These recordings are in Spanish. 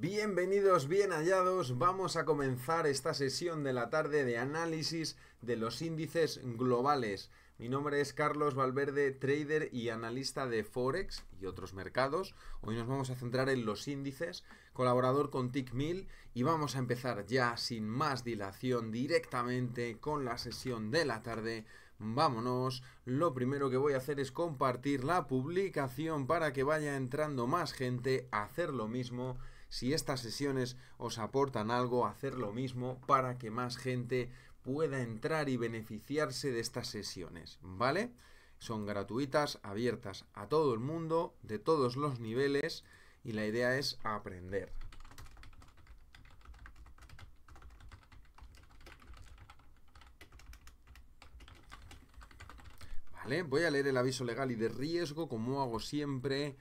Bienvenidos, bien hallados. Vamos a comenzar esta sesión de la tarde de análisis de los índices globales. Mi nombre es Carlos Valverde, trader y analista de Forex y otros mercados. Hoy nos vamos a centrar en los índices, colaborador con Tickmill y vamos a empezar ya sin más dilación directamente con la sesión de la tarde. Vámonos, lo primero que voy a hacer es compartir la publicación para que vaya entrando más gente a hacer lo mismo si estas sesiones os aportan algo, hacer lo mismo para que más gente pueda entrar y beneficiarse de estas sesiones, ¿vale? Son gratuitas, abiertas a todo el mundo, de todos los niveles, y la idea es aprender. Vale, voy a leer el aviso legal y de riesgo, como hago siempre.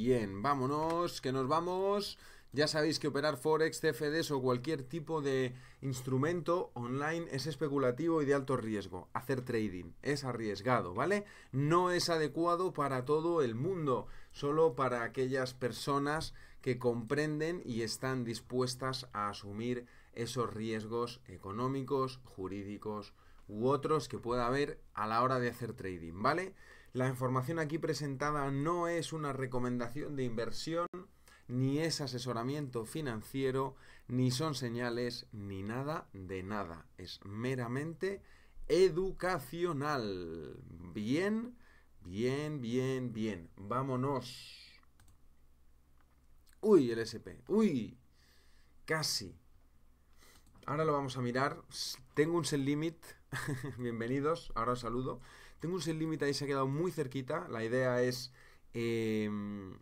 Bien, vámonos, que nos vamos. Ya sabéis que operar Forex, CFDs o cualquier tipo de instrumento online es especulativo y de alto riesgo. Hacer trading es arriesgado, ¿vale? No es adecuado para todo el mundo, solo para aquellas personas que comprenden y están dispuestas a asumir esos riesgos económicos, jurídicos u otros que pueda haber a la hora de hacer trading, ¿vale? La información aquí presentada no es una recomendación de inversión, ni es asesoramiento financiero, ni son señales, ni nada de nada. Es meramente educacional. Bien, bien, bien, bien. Vámonos. Uy, el SP. Uy, casi. Ahora lo vamos a mirar. Tengo un sell limit. Bienvenidos. Ahora os saludo. Tengo un sin límite ahí, se ha quedado muy cerquita. La idea es em,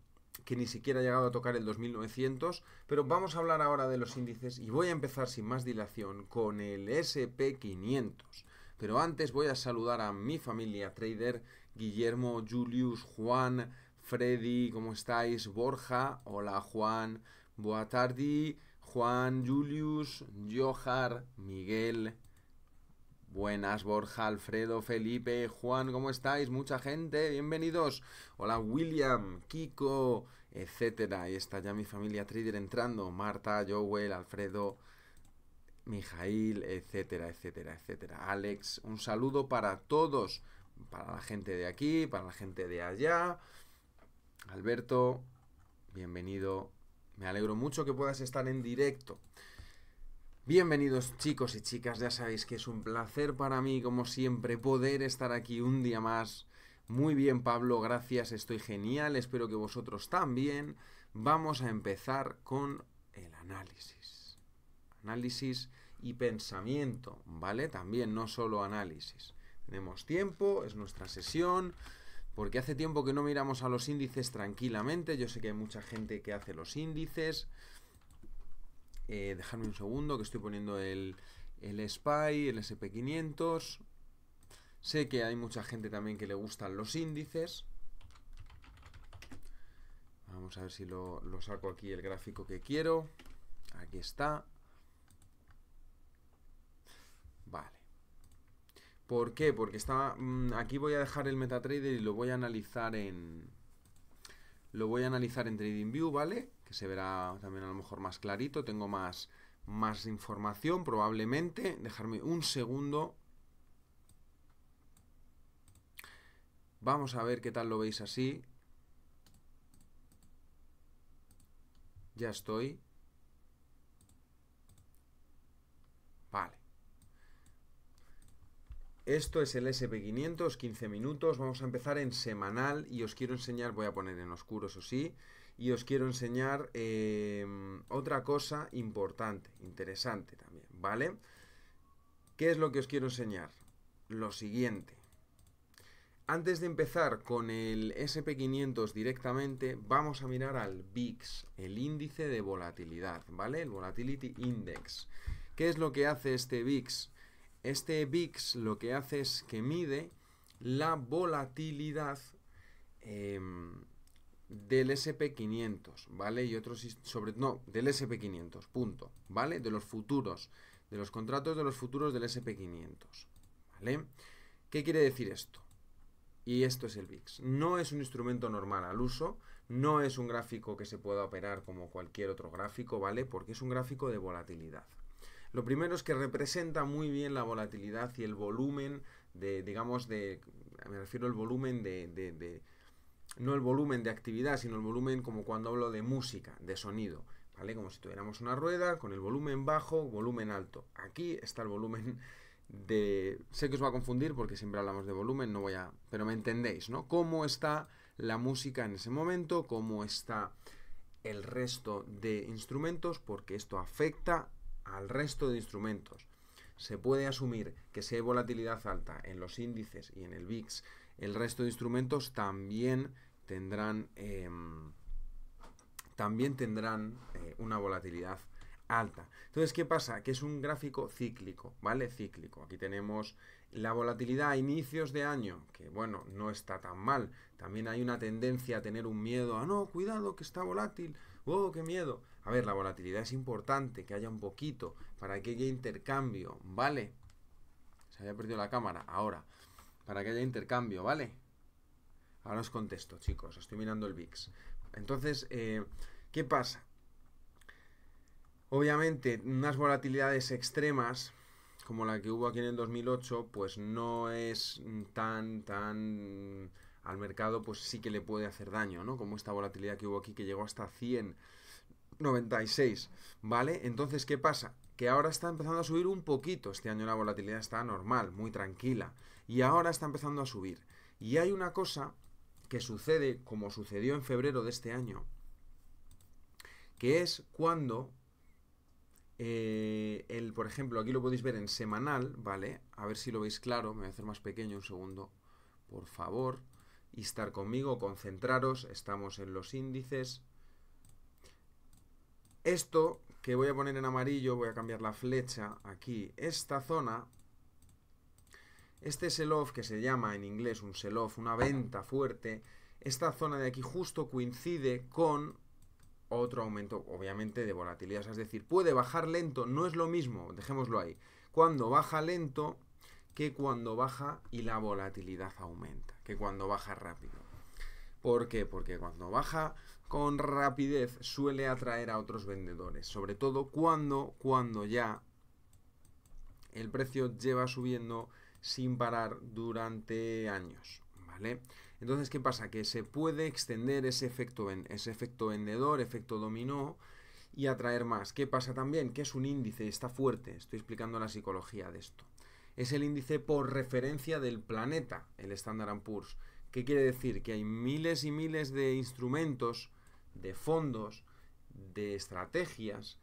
que ni siquiera ha llegado a tocar el 2900. Pero vamos a hablar ahora de los índices y voy a empezar sin más dilación con el SP500. Pero antes voy a saludar a mi familia trader, Guillermo, Julius, Juan, Freddy, ¿cómo estáis? Borja, hola Juan, Boa tarde, Juan, Julius, Johar, Miguel, Buenas, Borja, Alfredo, Felipe, Juan, ¿cómo estáis? Mucha gente, bienvenidos. Hola, William, Kiko, etcétera. Ahí está ya mi familia Trader entrando. Marta, Joel, Alfredo, Mijail, etcétera, etcétera, etcétera. Alex, un saludo para todos. Para la gente de aquí, para la gente de allá. Alberto, bienvenido. Me alegro mucho que puedas estar en directo. Bienvenidos chicos y chicas, ya sabéis que es un placer para mí como siempre poder estar aquí un día más. Muy bien Pablo, gracias, estoy genial, espero que vosotros también. Vamos a empezar con el análisis. Análisis y pensamiento, ¿vale? También no solo análisis. Tenemos tiempo, es nuestra sesión, porque hace tiempo que no miramos a los índices tranquilamente, yo sé que hay mucha gente que hace los índices. Eh, un segundo, que estoy poniendo el, SPY, el SP500. Sé que hay mucha gente también que le gustan los índices. Vamos a ver si lo, lo saco aquí el gráfico que quiero. Aquí está. Vale. ¿Por qué? Porque está, mm, aquí voy a dejar el MetaTrader y lo voy a analizar en, lo voy a analizar en TradingView, ¿vale? Que se verá también a lo mejor más clarito. Tengo más, más información probablemente. Dejarme un segundo. Vamos a ver qué tal lo veis así. Ya estoy. Vale. Esto es el SP500, 15 minutos, vamos a empezar en semanal y os quiero enseñar, voy a poner en oscuro eso sí, y os quiero enseñar em, otra cosa importante, interesante también, ¿vale? ¿Qué es lo que os quiero enseñar? Lo siguiente. Antes de empezar con el SP500 directamente, vamos a mirar al VIX, el índice de volatilidad, ¿vale? El Volatility Index. ¿Qué es lo que hace este VIX? Este VIX lo que hace es que mide la volatilidad em, del SP500, ¿vale? Y otros, sobre, no, del SP500, punto, ¿vale? De los futuros, de los contratos de los futuros del SP500, ¿vale? ¿Qué quiere decir esto? Y esto es el VIX. No es un instrumento normal al uso, no es un gráfico que se pueda operar como cualquier otro gráfico, ¿vale? Porque es un gráfico de volatilidad. Lo primero es que representa muy bien la volatilidad y el volumen de, digamos, de, me refiero al volumen de, de no el volumen de actividad, sino el volumen como cuando hablo de música, de sonido. ¿Vale? Como si tuviéramos una rueda con el volumen bajo, volumen alto. Aquí está el volumen de... Sé que os va a confundir porque siempre hablamos de volumen, no voy a... Pero me entendéis, ¿no? Cómo está la música en ese momento, cómo está el resto de instrumentos, porque esto afecta al resto de instrumentos, se puede asumir que si hay volatilidad alta en los índices y en el VIX, el resto de instrumentos también tendrán, em, también tendrán eh, una volatilidad alta. Entonces, ¿qué pasa? Que es un gráfico cíclico, ¿vale? Cíclico. Aquí tenemos la volatilidad a inicios de año, que bueno, no está tan mal. También hay una tendencia a tener un miedo ¡Ah, no, cuidado, que está volátil, oh, qué miedo. A ver, la volatilidad es importante, que haya un poquito, para que haya intercambio, ¿vale? Se haya perdido la cámara, ahora. Para que haya intercambio, ¿vale? Ahora os contesto, chicos, estoy mirando el VIX. Entonces, eh, ¿qué pasa? Obviamente, unas volatilidades extremas, como la que hubo aquí en el 2008, pues no es tan, tan... Al mercado, pues sí que le puede hacer daño, ¿no? Como esta volatilidad que hubo aquí, que llegó hasta 100 96, ¿vale? Entonces, ¿qué pasa? Que ahora está empezando a subir un poquito. Este año la volatilidad está normal, muy tranquila. Y ahora está empezando a subir. Y hay una cosa que sucede, como sucedió en febrero de este año, que es cuando eh, el, por ejemplo, aquí lo podéis ver en semanal, ¿vale? A ver si lo veis claro, me voy a hacer más pequeño un segundo, por favor. Y estar conmigo, concentraros, estamos en los índices, esto que voy a poner en amarillo, voy a cambiar la flecha aquí. Esta zona, este sell-off que se llama en inglés un sell-off, una venta fuerte, esta zona de aquí justo coincide con otro aumento, obviamente, de volatilidad. es decir, puede bajar lento, no es lo mismo, dejémoslo ahí, cuando baja lento que cuando baja y la volatilidad aumenta, que cuando baja rápido. ¿Por qué? Porque cuando baja con rapidez suele atraer a otros vendedores, sobre todo cuando, cuando ya el precio lleva subiendo sin parar durante años, ¿vale? Entonces, ¿qué pasa? Que se puede extender ese efecto, ese efecto vendedor, efecto dominó, y atraer más. ¿Qué pasa también? Que es un índice, está fuerte, estoy explicando la psicología de esto. Es el índice por referencia del planeta, el Standard Poor's. ¿Qué quiere decir? Que hay miles y miles de instrumentos de fondos, de estrategias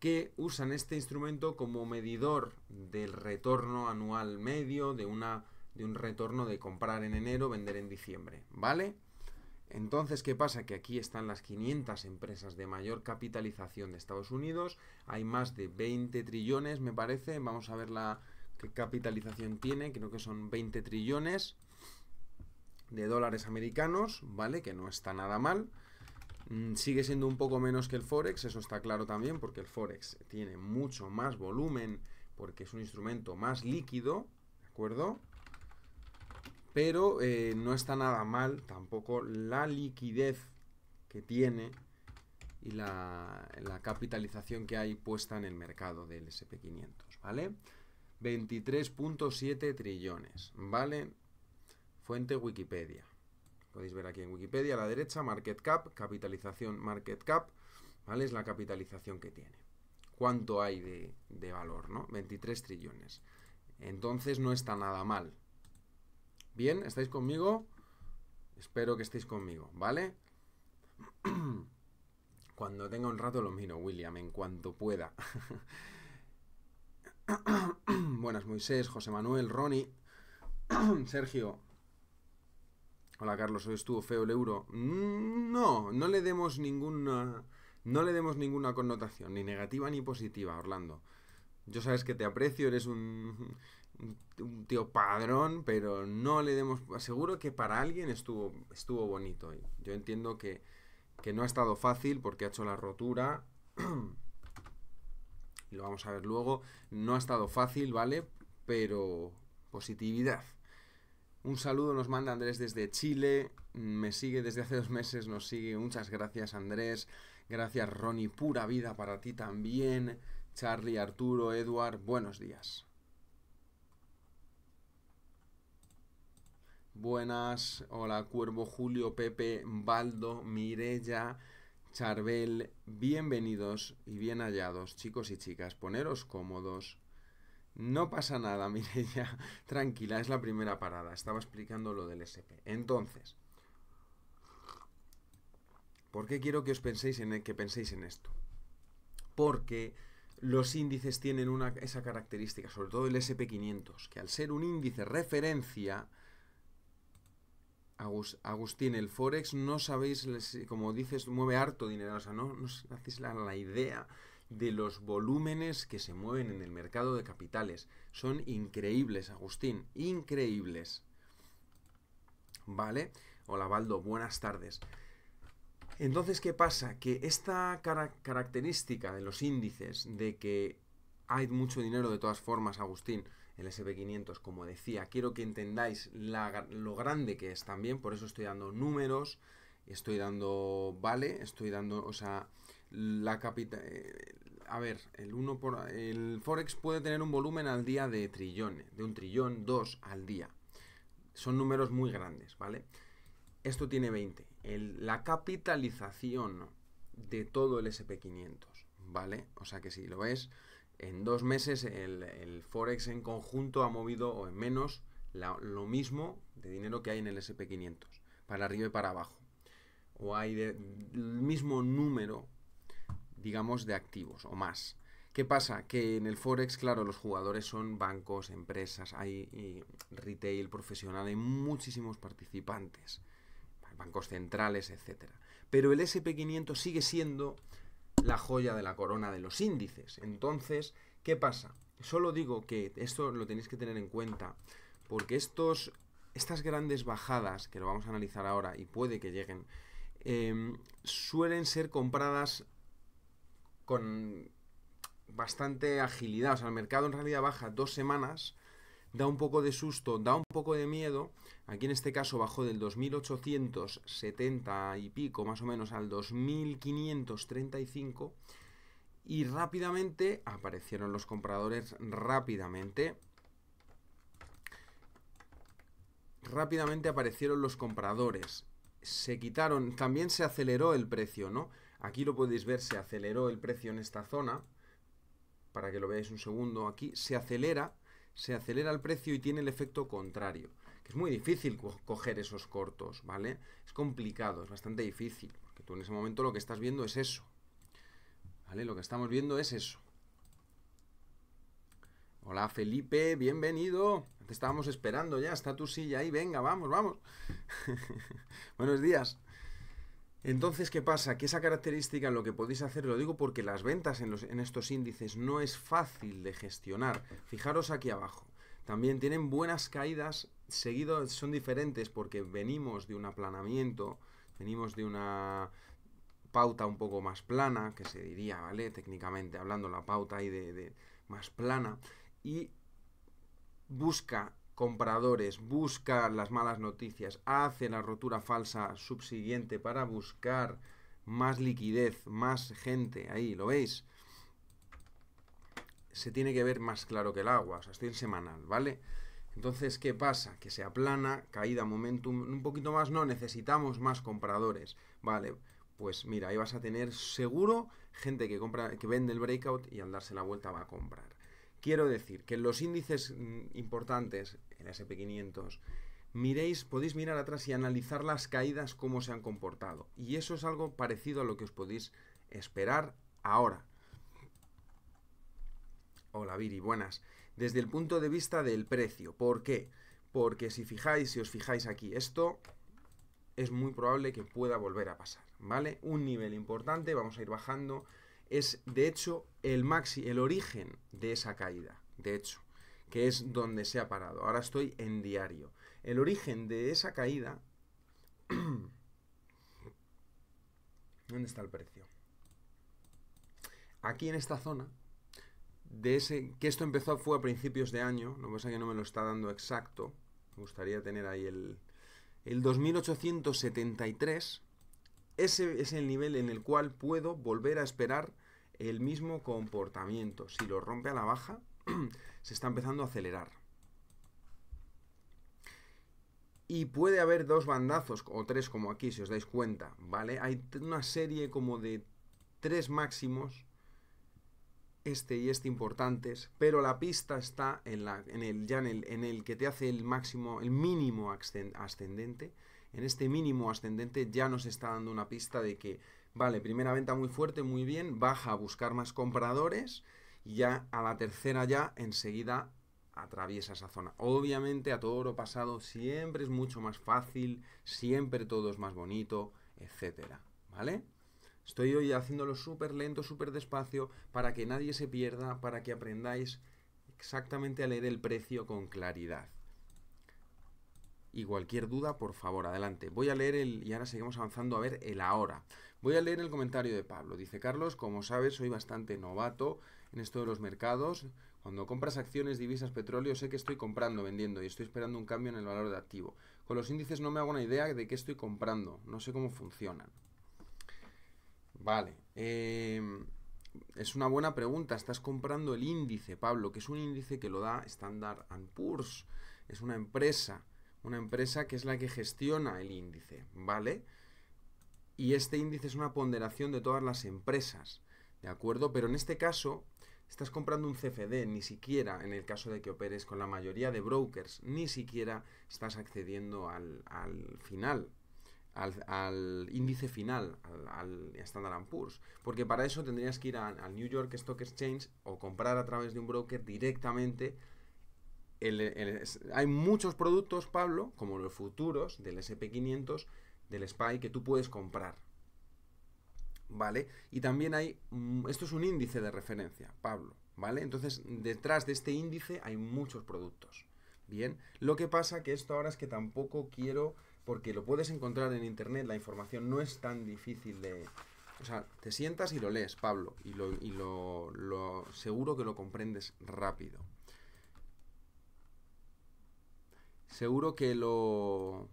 que usan este instrumento como medidor del retorno anual medio de, una, de un retorno de comprar en enero, vender en diciembre, ¿vale? Entonces, ¿qué pasa? Que aquí están las 500 empresas de mayor capitalización de Estados Unidos, hay más de 20 trillones, me parece, vamos a ver la qué capitalización tiene, creo que son 20 trillones de dólares americanos, ¿vale? Que no está nada mal. Mm, sigue siendo un poco menos que el Forex, eso está claro también, porque el Forex tiene mucho más volumen, porque es un instrumento más líquido, ¿de acuerdo? Pero eh, no está nada mal tampoco la liquidez que tiene y la, capitalización que hay puesta en el mercado del SP500, ¿vale? 23.7 trillones, ¿vale? Fuente Wikipedia podéis ver aquí en Wikipedia, a la derecha, market cap, capitalización market cap, ¿vale? Es la capitalización que tiene. ¿Cuánto hay de, valor, no? 23 trillones. Entonces no está nada mal. ¿Bien? ¿Estáis conmigo? Espero que estéis conmigo, ¿vale? Cuando tenga un rato lo miro, William, en cuanto pueda. Buenas, Moisés, José Manuel, Ronnie, Sergio, Hola Carlos, hoy estuvo feo el euro. Mm, no, no le demos ninguna. No le demos ninguna connotación, ni negativa ni positiva, Orlando. Yo sabes que te aprecio, eres un, tío padrón, pero no le demos. Aseguro que para alguien estuvo, estuvo bonito. Yo entiendo que, que no ha estado fácil porque ha hecho la rotura. lo vamos a ver luego. No ha estado fácil, ¿vale? Pero positividad. Un saludo nos manda Andrés desde Chile, me sigue desde hace dos meses, nos sigue. Muchas gracias Andrés, gracias Ronnie, pura vida para ti también. Charlie, Arturo, Eduard, buenos días. Buenas, hola Cuervo, Julio, Pepe, Baldo, Mirella, Charbel, bienvenidos y bien hallados, chicos y chicas, poneros cómodos, no pasa nada, ya, tranquila, es la primera parada. Estaba explicando lo del SP. Entonces, ¿por qué quiero que os penséis en, e, que penséis en esto? Porque los índices tienen una, esa característica, sobre todo el SP500, que al ser un índice referencia, Agustín, el Forex no sabéis, como dices, mueve harto dinero, o sea, no, no hacéis la idea de los volúmenes que se mueven en el mercado de capitales. Son increíbles, Agustín, increíbles. ¿Vale? Hola, Baldo, buenas tardes. Entonces, ¿qué pasa? Que esta característica de los índices, de que hay mucho dinero de todas formas, Agustín, el SP500, como decía, quiero que entendáis lo grande que es también, por eso estoy dando números, estoy dando, vale, estoy dando, o sea, la capital. Eh, a ver, el 1 por. El Forex puede tener un volumen al día de trillones, de un trillón, dos al día. Son números muy grandes, ¿vale? Esto tiene 20. la capitalización de todo el SP500, ¿vale? O sea que si lo ves, en dos meses el, Forex en conjunto ha movido, o en menos, lo mismo de dinero que hay en el SP500, para arriba y para abajo. O hay el mismo número digamos, de activos o más. ¿Qué pasa? Que en el Forex, claro, los jugadores son bancos, empresas, hay eh, retail, profesional, hay muchísimos participantes, bancos centrales, etc. Pero el SP500 sigue siendo la joya de la corona de los índices. Entonces, ¿qué pasa? Solo digo que esto lo tenéis que tener en cuenta, porque estos, estas grandes bajadas, que lo vamos a analizar ahora y puede que lleguen, eh, suelen ser compradas con bastante agilidad. O sea, el mercado en realidad baja dos semanas, da un poco de susto, da un poco de miedo. Aquí en este caso bajó del 2870 y pico más o menos al 2535 y rápidamente aparecieron los compradores rápidamente. Rápidamente aparecieron los compradores. Se quitaron, también se aceleró el precio, ¿no? Aquí lo podéis ver, se aceleró el precio en esta zona, para que lo veáis un segundo aquí, se acelera, se acelera el precio y tiene el efecto contrario, es muy difícil coger esos cortos, ¿vale? Es complicado, es bastante difícil, porque tú en ese momento lo que estás viendo es eso, ¿vale? Lo que estamos viendo es eso. Hola Felipe, bienvenido. Te estábamos esperando ya, está tu silla ahí, venga, vamos, vamos. Buenos días. Entonces, ¿qué pasa? Que esa característica lo que podéis hacer, lo digo porque las ventas en, estos índices no es fácil de gestionar. Fijaros aquí abajo. También tienen buenas caídas, seguido son diferentes porque venimos de un aplanamiento, venimos de una pauta un poco más plana, que se diría, ¿vale? Técnicamente hablando, la pauta ahí de, de más plana. Y busca compradores, busca las malas noticias, hace la rotura falsa subsiguiente para buscar más liquidez, más gente. Ahí, ¿lo veis? Se tiene que ver más claro que el agua. O sea, estoy en semanal, ¿vale? Entonces, ¿qué pasa? Que se aplana, caída, momentum, un poquito más no, necesitamos más compradores. Vale, pues mira, ahí vas a tener seguro gente que compra, que vende el breakout y al darse la vuelta va a comprar. Quiero decir que en los índices mm, importantes, en SP500, miréis, podéis mirar atrás y analizar las caídas, cómo se han comportado. Y eso es algo parecido a lo que os podéis esperar ahora. Hola Viri, buenas. Desde el punto de vista del precio, ¿por qué? Porque si fijáis, si os fijáis aquí, esto es muy probable que pueda volver a pasar, ¿vale? Un nivel importante, vamos a ir bajando es de hecho el maxi, el origen de esa caída, de hecho, que es donde se ha parado. Ahora estoy en diario. El origen de esa caída... ¿Dónde está el precio? Aquí en esta zona, de ese que esto empezó fue a principios de año, lo que pasa que no me lo está dando exacto, me gustaría tener ahí el, el 2873, ese es el nivel en el cual puedo volver a esperar el mismo comportamiento. Si lo rompe a la baja, se está empezando a acelerar. Y puede haber dos bandazos, o tres como aquí, si os dais cuenta, ¿vale? Hay una serie como de tres máximos, este y este importantes, pero la pista está en, la, en el, en el, en el que te hace el máximo, el mínimo ascendente. En este mínimo ascendente ya nos está dando una pista de que Vale, primera venta muy fuerte, muy bien, baja a buscar más compradores y ya a la tercera ya enseguida atraviesa esa zona. Obviamente a todo lo pasado siempre es mucho más fácil, siempre todo es más bonito, etcétera, ¿vale? Estoy hoy haciéndolo súper lento, súper despacio, para que nadie se pierda, para que aprendáis exactamente a leer el precio con claridad. Y cualquier duda, por favor, adelante. Voy a leer el... y ahora seguimos avanzando a ver el ahora. Voy a leer el comentario de Pablo. Dice, Carlos, como sabes, soy bastante novato en esto de los mercados. Cuando compras acciones, divisas, petróleo, sé que estoy comprando, vendiendo y estoy esperando un cambio en el valor de activo. Con los índices no me hago una idea de qué estoy comprando, no sé cómo funcionan. Vale. Em, es una buena pregunta. Estás comprando el índice, Pablo, que es un índice que lo da Standard Poor's. Es una empresa. Una empresa que es la que gestiona el índice, ¿vale? y este índice es una ponderación de todas las empresas, ¿de acuerdo? Pero en este caso estás comprando un CFD, ni siquiera en el caso de que operes con la mayoría de brokers, ni siquiera estás accediendo al, final, al, índice final, al, Standard Poor's. Porque para eso tendrías que ir al New York Stock Exchange o comprar a través de un broker directamente. hay muchos productos, Pablo, como los futuros del SP500, del SPY que tú puedes comprar. ¿Vale? Y también hay, mm, esto es un índice de referencia, Pablo, ¿vale? Entonces, detrás de este índice hay muchos productos. Bien, lo que pasa que esto ahora es que tampoco quiero, porque lo puedes encontrar en internet, la información no es tan difícil de... O sea, te sientas y lo lees, Pablo, y lo, lo seguro que lo comprendes rápido. Seguro que lo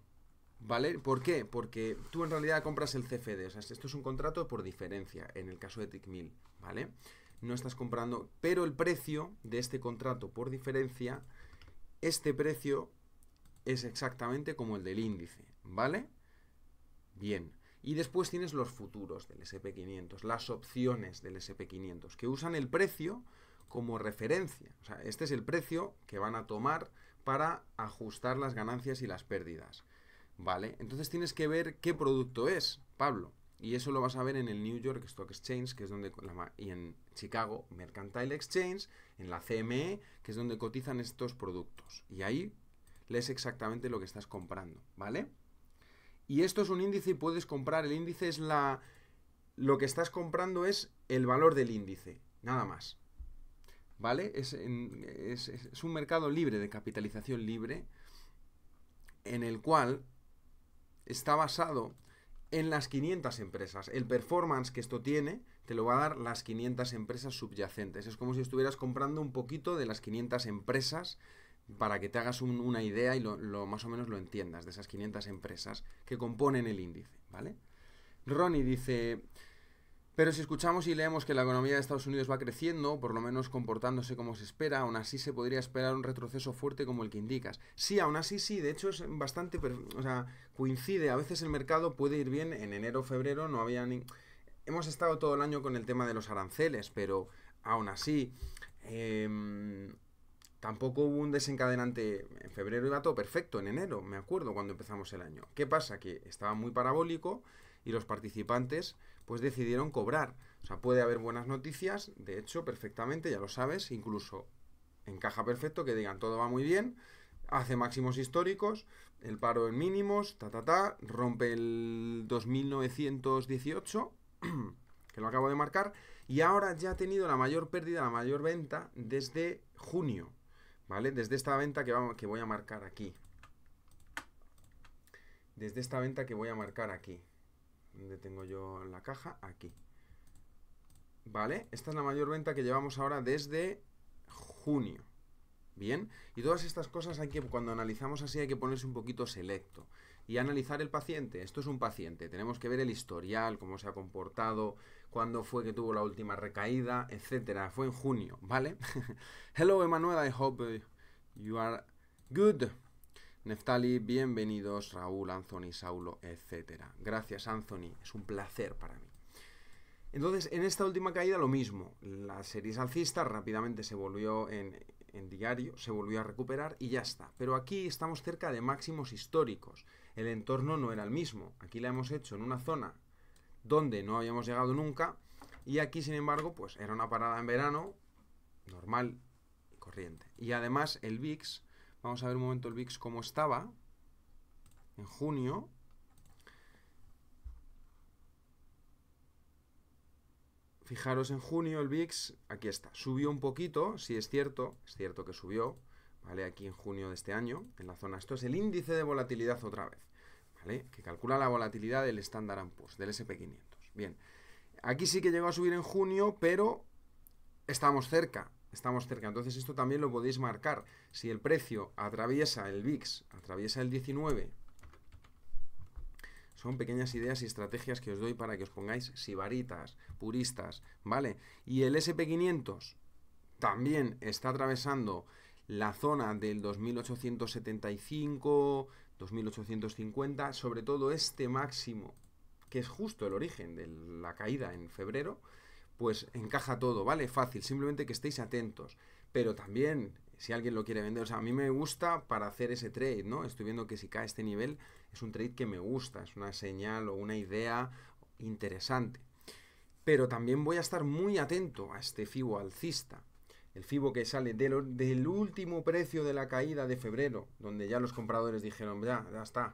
¿Vale? ¿Por qué? Porque tú en realidad compras el CFD, o sea, esto es un contrato por diferencia en el caso de TICMIL, ¿vale? No estás comprando, pero el precio de este contrato por diferencia, este precio es exactamente como el del índice, ¿vale? Bien. Y después tienes los futuros del SP500, las opciones del SP500, que usan el precio como referencia. O sea, este es el precio que van a tomar para ajustar las ganancias y las pérdidas. ¿vale? Entonces tienes que ver qué producto es, Pablo. Y eso lo vas a ver en el New York Stock Exchange, que es donde y en Chicago Mercantile Exchange, en la CME, que es donde cotizan estos productos. Y ahí lees exactamente lo que estás comprando, ¿vale? Y esto es un índice y puedes comprar. El índice es la. Lo que estás comprando es el valor del índice, nada más. ¿Vale? Es, es un mercado libre, de capitalización libre, en el cual está basado en las 500 empresas. El performance que esto tiene te lo va a dar las 500 empresas subyacentes. Es como si estuvieras comprando un poquito de las 500 empresas para que te hagas una idea y lo, más o menos lo entiendas de esas 500 empresas que componen el índice, ¿vale? Ronnie dice, pero si escuchamos y leemos que la economía de Estados Unidos va creciendo, por lo menos comportándose como se espera, aún así se podría esperar un retroceso fuerte como el que indicas. Sí, aún así sí, de hecho es bastante, o sea, coincide, a veces el mercado puede ir bien en enero, febrero, no había ni... Hemos estado todo el año con el tema de los aranceles, pero aún así... Em, tampoco hubo un desencadenante. En febrero iba todo perfecto, en enero, me acuerdo, cuando empezamos el año. ¿Qué pasa? Que estaba muy parabólico y los participantes pues decidieron cobrar. O sea, puede haber buenas noticias, de hecho, perfectamente, ya lo sabes, incluso encaja perfecto que digan todo va muy bien, hace máximos históricos, el paro en mínimos, ta ta ta, rompe el 2918, que lo acabo de marcar, y ahora ya ha tenido la mayor pérdida, la mayor venta desde junio, ¿vale? Desde esta venta que, vamos, que voy a marcar aquí. Desde esta venta que voy a marcar aquí. ¿Dónde tengo yo la caja, aquí. ¿Vale? Esta es la mayor venta que llevamos ahora desde junio. Bien, y todas estas cosas hay que, cuando analizamos así, hay que ponerse un poquito selecto. Y analizar el paciente. Esto es un paciente. Tenemos que ver el historial, cómo se ha comportado, cuándo fue que tuvo la última recaída, etcétera. Fue en junio, ¿vale? Hello, Emanuel. I hope eh, you are good. Neftali, bienvenidos, Raúl, Anthony, Saulo, etc. Gracias, Anthony, es un placer para mí. Entonces, en esta última caída lo mismo, la serie salcista rápidamente se volvió en, en diario, se volvió a recuperar y ya está. Pero aquí estamos cerca de máximos históricos, el entorno no era el mismo, aquí la hemos hecho en una zona donde no habíamos llegado nunca y aquí, sin embargo, pues era una parada en verano normal y corriente. Y además el VIX Vamos a ver un momento el VIX cómo estaba en junio. Fijaros en junio el VIX, aquí está, subió un poquito, si sí es cierto, es cierto que subió, ¿vale? Aquí en junio de este año, en la zona, esto es el índice de volatilidad otra vez, ¿vale? Que calcula la volatilidad del Standard Poor's, del SP500. Bien, aquí sí que llegó a subir en junio, pero estamos cerca, estamos cerca. Entonces esto también lo podéis marcar. Si el precio atraviesa el VIX, atraviesa el 19, son pequeñas ideas y estrategias que os doy para que os pongáis sibaritas, puristas, ¿vale? Y el SP500 también está atravesando la zona del 2875, 2850, sobre todo este máximo, que es justo el origen de la caída en febrero, pues encaja todo, ¿vale? Fácil, simplemente que estéis atentos. Pero también, si alguien lo quiere vender, o sea, a mí me gusta para hacer ese trade, ¿no? Estoy viendo que si cae este nivel es un trade que me gusta, es una señal o una idea interesante. Pero también voy a estar muy atento a este FIBO alcista. El FIBO que sale del, del último precio de la caída de febrero, donde ya los compradores dijeron, ya, ya está,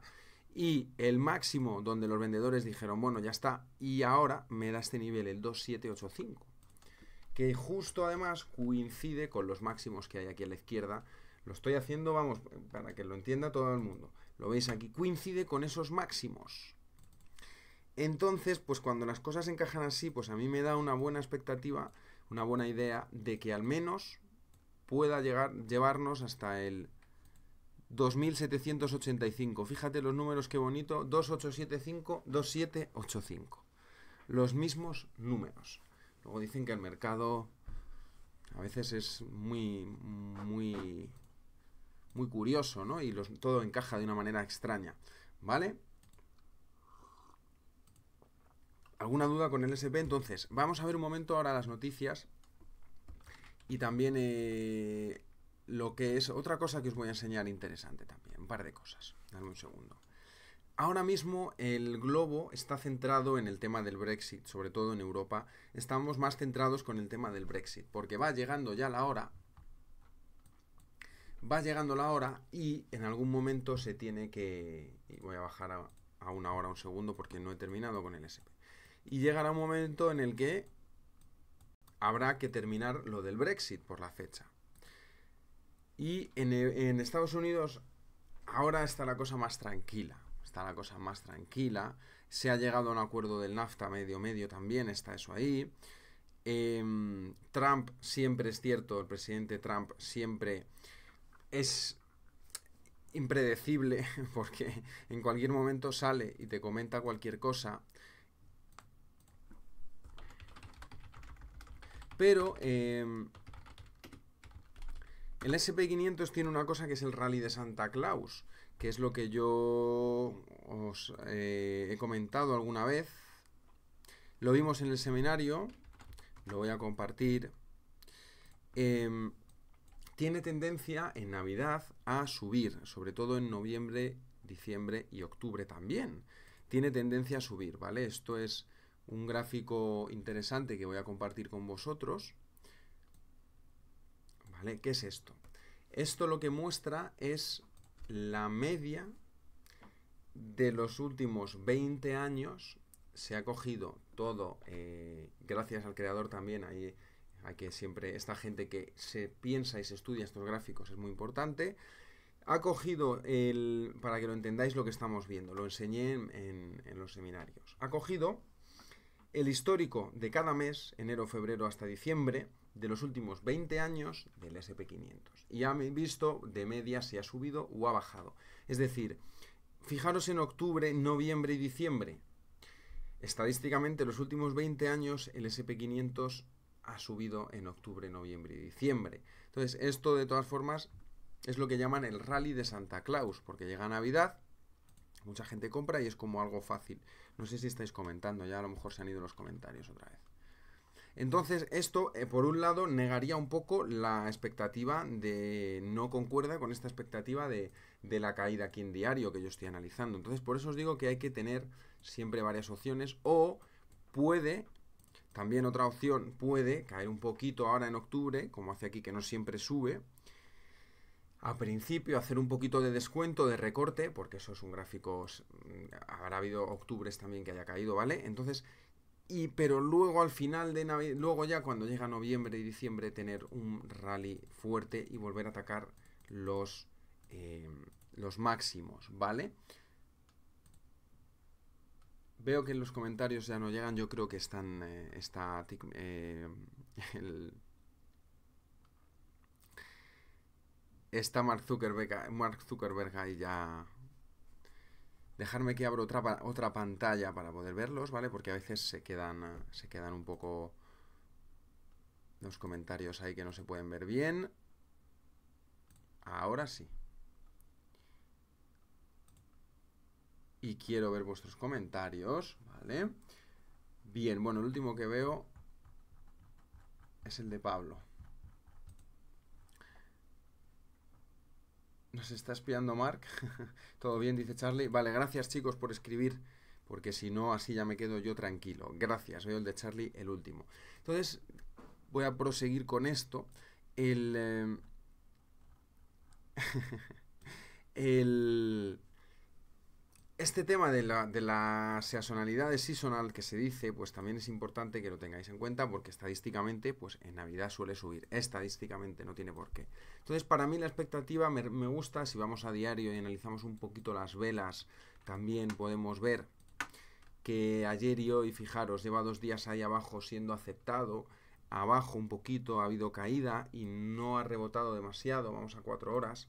y el máximo donde los vendedores dijeron, bueno, ya está, y ahora me da este nivel, el 2785, que justo además coincide con los máximos que hay aquí a la izquierda. Lo estoy haciendo, vamos, para que lo entienda todo el mundo. Lo veis aquí, coincide con esos máximos. Entonces, pues cuando las cosas encajan así, pues a mí me da una buena expectativa, una buena idea de que al menos pueda llegar, llevarnos hasta el 2.785. Fíjate los números, qué bonito. 2875, 2785. Los mismos números. Luego dicen que el mercado a veces es muy, muy, muy curioso, ¿no? Y todo encaja de una manera extraña, ¿vale? ¿Alguna duda con el SP? Entonces, vamos a ver un momento ahora las noticias y también eh, lo que es otra cosa que os voy a enseñar interesante también, un par de cosas. Dame un segundo. Ahora mismo el globo está centrado en el tema del Brexit, sobre todo en Europa. Estamos más centrados con el tema del Brexit, porque va llegando ya la hora. Va llegando la hora y en algún momento se tiene que... Y voy a bajar a, a una hora, un segundo, porque no he terminado con el SP. Y llegará un momento en el que habrá que terminar lo del Brexit por la fecha. Y e, en, Estados Unidos ahora está la cosa más tranquila. Está la cosa más tranquila. Se ha llegado a un acuerdo del NAFTA medio-medio también, está eso ahí. Em, Trump siempre es cierto, el presidente Trump siempre es impredecible porque en cualquier momento sale y te comenta cualquier cosa. Pero em, el SP500 tiene una cosa que es el rally de Santa Claus, que es lo que yo os eh, he comentado alguna vez. Lo vimos en el seminario, lo voy a compartir. Em, tiene tendencia en Navidad a subir, sobre todo en noviembre, diciembre y octubre también. Tiene tendencia a subir, ¿vale? Esto es un gráfico interesante que voy a compartir con vosotros. ¿Qué es esto? Esto lo que muestra es la media de los últimos 20 años. Se ha cogido todo, eh, gracias al creador también, ahí a que siempre esta gente que se piensa y se estudia estos gráficos es muy importante. Ha cogido el, para que lo entendáis lo que estamos viendo, lo enseñé en los seminarios. Ha cogido el histórico de cada mes, enero, febrero hasta diciembre, de los últimos 20 años del SP500. Y he visto de media si ha subido o ha bajado. Es decir, fijaros en octubre, noviembre y diciembre. Estadísticamente, los últimos 20 años el SP500 ha subido en octubre, noviembre y diciembre. Entonces, esto de todas formas es lo que llaman el rally de Santa Claus, porque llega Navidad, mucha gente compra y es como algo fácil. No sé si estáis comentando, ya a lo mejor se han ido los comentarios otra vez. Entonces, esto, eh, por un lado, negaría un poco la expectativa de. no concuerda con esta expectativa de, de la caída aquí en diario que yo estoy analizando. Entonces, por eso os digo que hay que tener siempre varias opciones. O puede también otra opción puede caer un poquito ahora en octubre, como hace aquí que no siempre sube. A principio hacer un poquito de descuento, de recorte, porque eso es un gráfico, mm, habrá habido octubres también que haya caído, ¿vale? Entonces y, pero luego al final de Navidad, luego ya cuando llega noviembre y diciembre, tener un rally fuerte y volver a atacar los, eh, los máximos, ¿vale? Veo que en los comentarios ya no llegan, yo creo que están, eh, eh, está Mark Zuckerberg, Mark Zuckerberg ahí ya Dejarme que abra otra, otra pantalla para poder verlos, ¿vale? Porque a veces se quedan, se quedan un poco los comentarios ahí que no se pueden ver bien. Ahora sí. Y quiero ver vuestros comentarios, ¿vale? Bien, bueno, el último que veo es el de Pablo. Nos está espiando Mark. Todo bien, dice Charlie. Vale, gracias chicos por escribir, porque si no, así ya me quedo yo tranquilo. Gracias, veo el de Charlie el último. Entonces, voy a proseguir con esto. El... Eh, el este tema de la, de la seasonalidad de seasonal que se dice, pues también es importante que lo tengáis en cuenta porque estadísticamente, pues en Navidad suele subir. Estadísticamente, no tiene por qué. Entonces, para mí la expectativa me, me gusta. Si vamos a diario y analizamos un poquito las velas, también podemos ver que ayer y hoy, fijaros, lleva dos días ahí abajo siendo aceptado. Abajo un poquito, ha habido caída y no ha rebotado demasiado. Vamos a cuatro horas.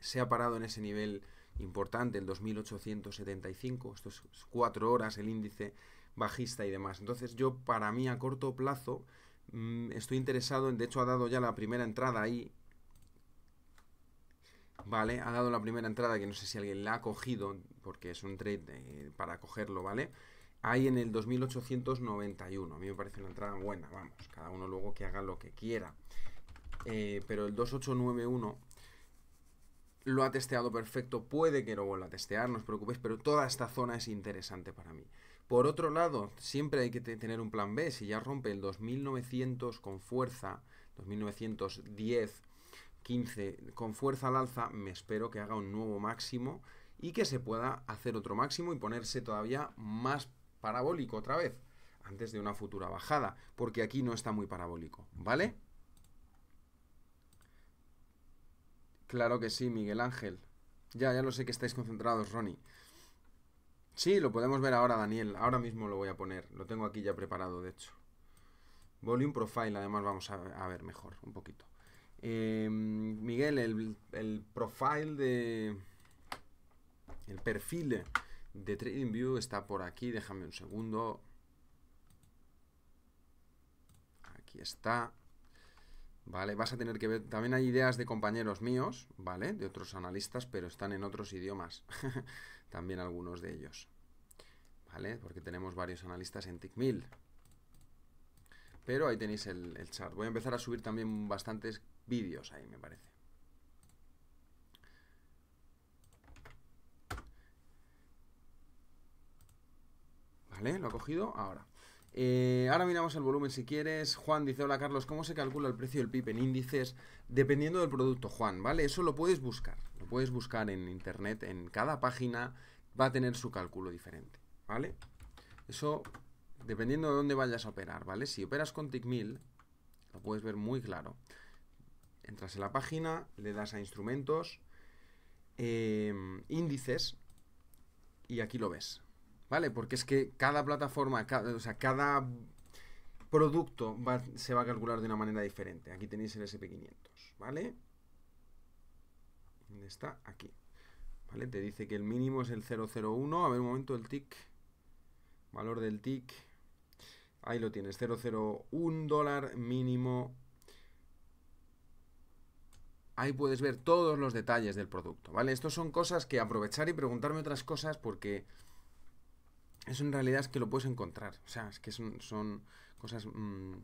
Se ha parado en ese nivel importante, el 2875, esto es horas el índice bajista y demás. Entonces yo para mí a corto plazo mm, estoy interesado, en, de hecho ha dado ya la primera entrada ahí, ¿vale? Ha dado la primera entrada que no sé si alguien la ha cogido, porque es un trade eh, para cogerlo, ¿vale? Ahí en el 2891, a mí me parece una entrada buena, vamos, cada uno luego que haga lo que quiera. Eh, pero el 2891 lo ha testeado perfecto, puede que lo vuelva a testear, no os preocupéis, pero toda esta zona es interesante para mí. Por otro lado, siempre hay que tener un plan B, si ya rompe el 2900 con fuerza, 2910, 15 con fuerza al alza, me espero que haga un nuevo máximo y que se pueda hacer otro máximo y ponerse todavía más parabólico otra vez, antes de una futura bajada, porque aquí no está muy parabólico, ¿vale? Claro que sí, Miguel Ángel. Ya, ya lo sé que estáis concentrados, Ronnie. Sí, lo podemos ver ahora, Daniel. Ahora mismo lo voy a poner. Lo tengo aquí ya preparado, de hecho. Volume Profile, además, vamos a, ver mejor, un poquito. Em, Miguel, el, el profile de... El perfil de TradingView está por aquí. Déjame un segundo. Aquí está. ¿vale? Vas a tener que ver, también hay ideas de compañeros míos, ¿vale? De otros analistas, pero están en otros idiomas, también algunos de ellos, ¿vale? Porque tenemos varios analistas en TICMIL. Pero ahí tenéis el, chat. Voy a empezar a subir también bastantes vídeos ahí, me parece. ¿Vale? Lo ha cogido ahora. Eh, ahora miramos el volumen si quieres. Juan dice, hola Carlos, ¿cómo se calcula el precio del PIB en índices? Dependiendo del producto, Juan, ¿vale? Eso lo puedes buscar. Lo puedes buscar en internet, en cada página va a tener su cálculo diferente, ¿vale? Eso dependiendo de dónde vayas a operar, ¿vale? Si operas con Tickmill lo puedes ver muy claro. Entras en la página, le das a instrumentos, eh, índices, y aquí lo ves, ¿vale? Porque es que cada plataforma, cada, o sea, cada producto se va a calcular de una manera diferente. Aquí tenéis el SP500, ¿vale? ¿Dónde está? Aquí. ¿Vale? Te dice que el mínimo es el 001. A ver un momento el tick. Valor del tick. Ahí lo tienes, 001 dólar mínimo. Ahí puedes ver todos los detalles del producto, ¿vale? Estos son cosas que aprovechar y preguntarme otras cosas porque eso en realidad es que lo puedes encontrar. O sea, es que son, cosas... Mm,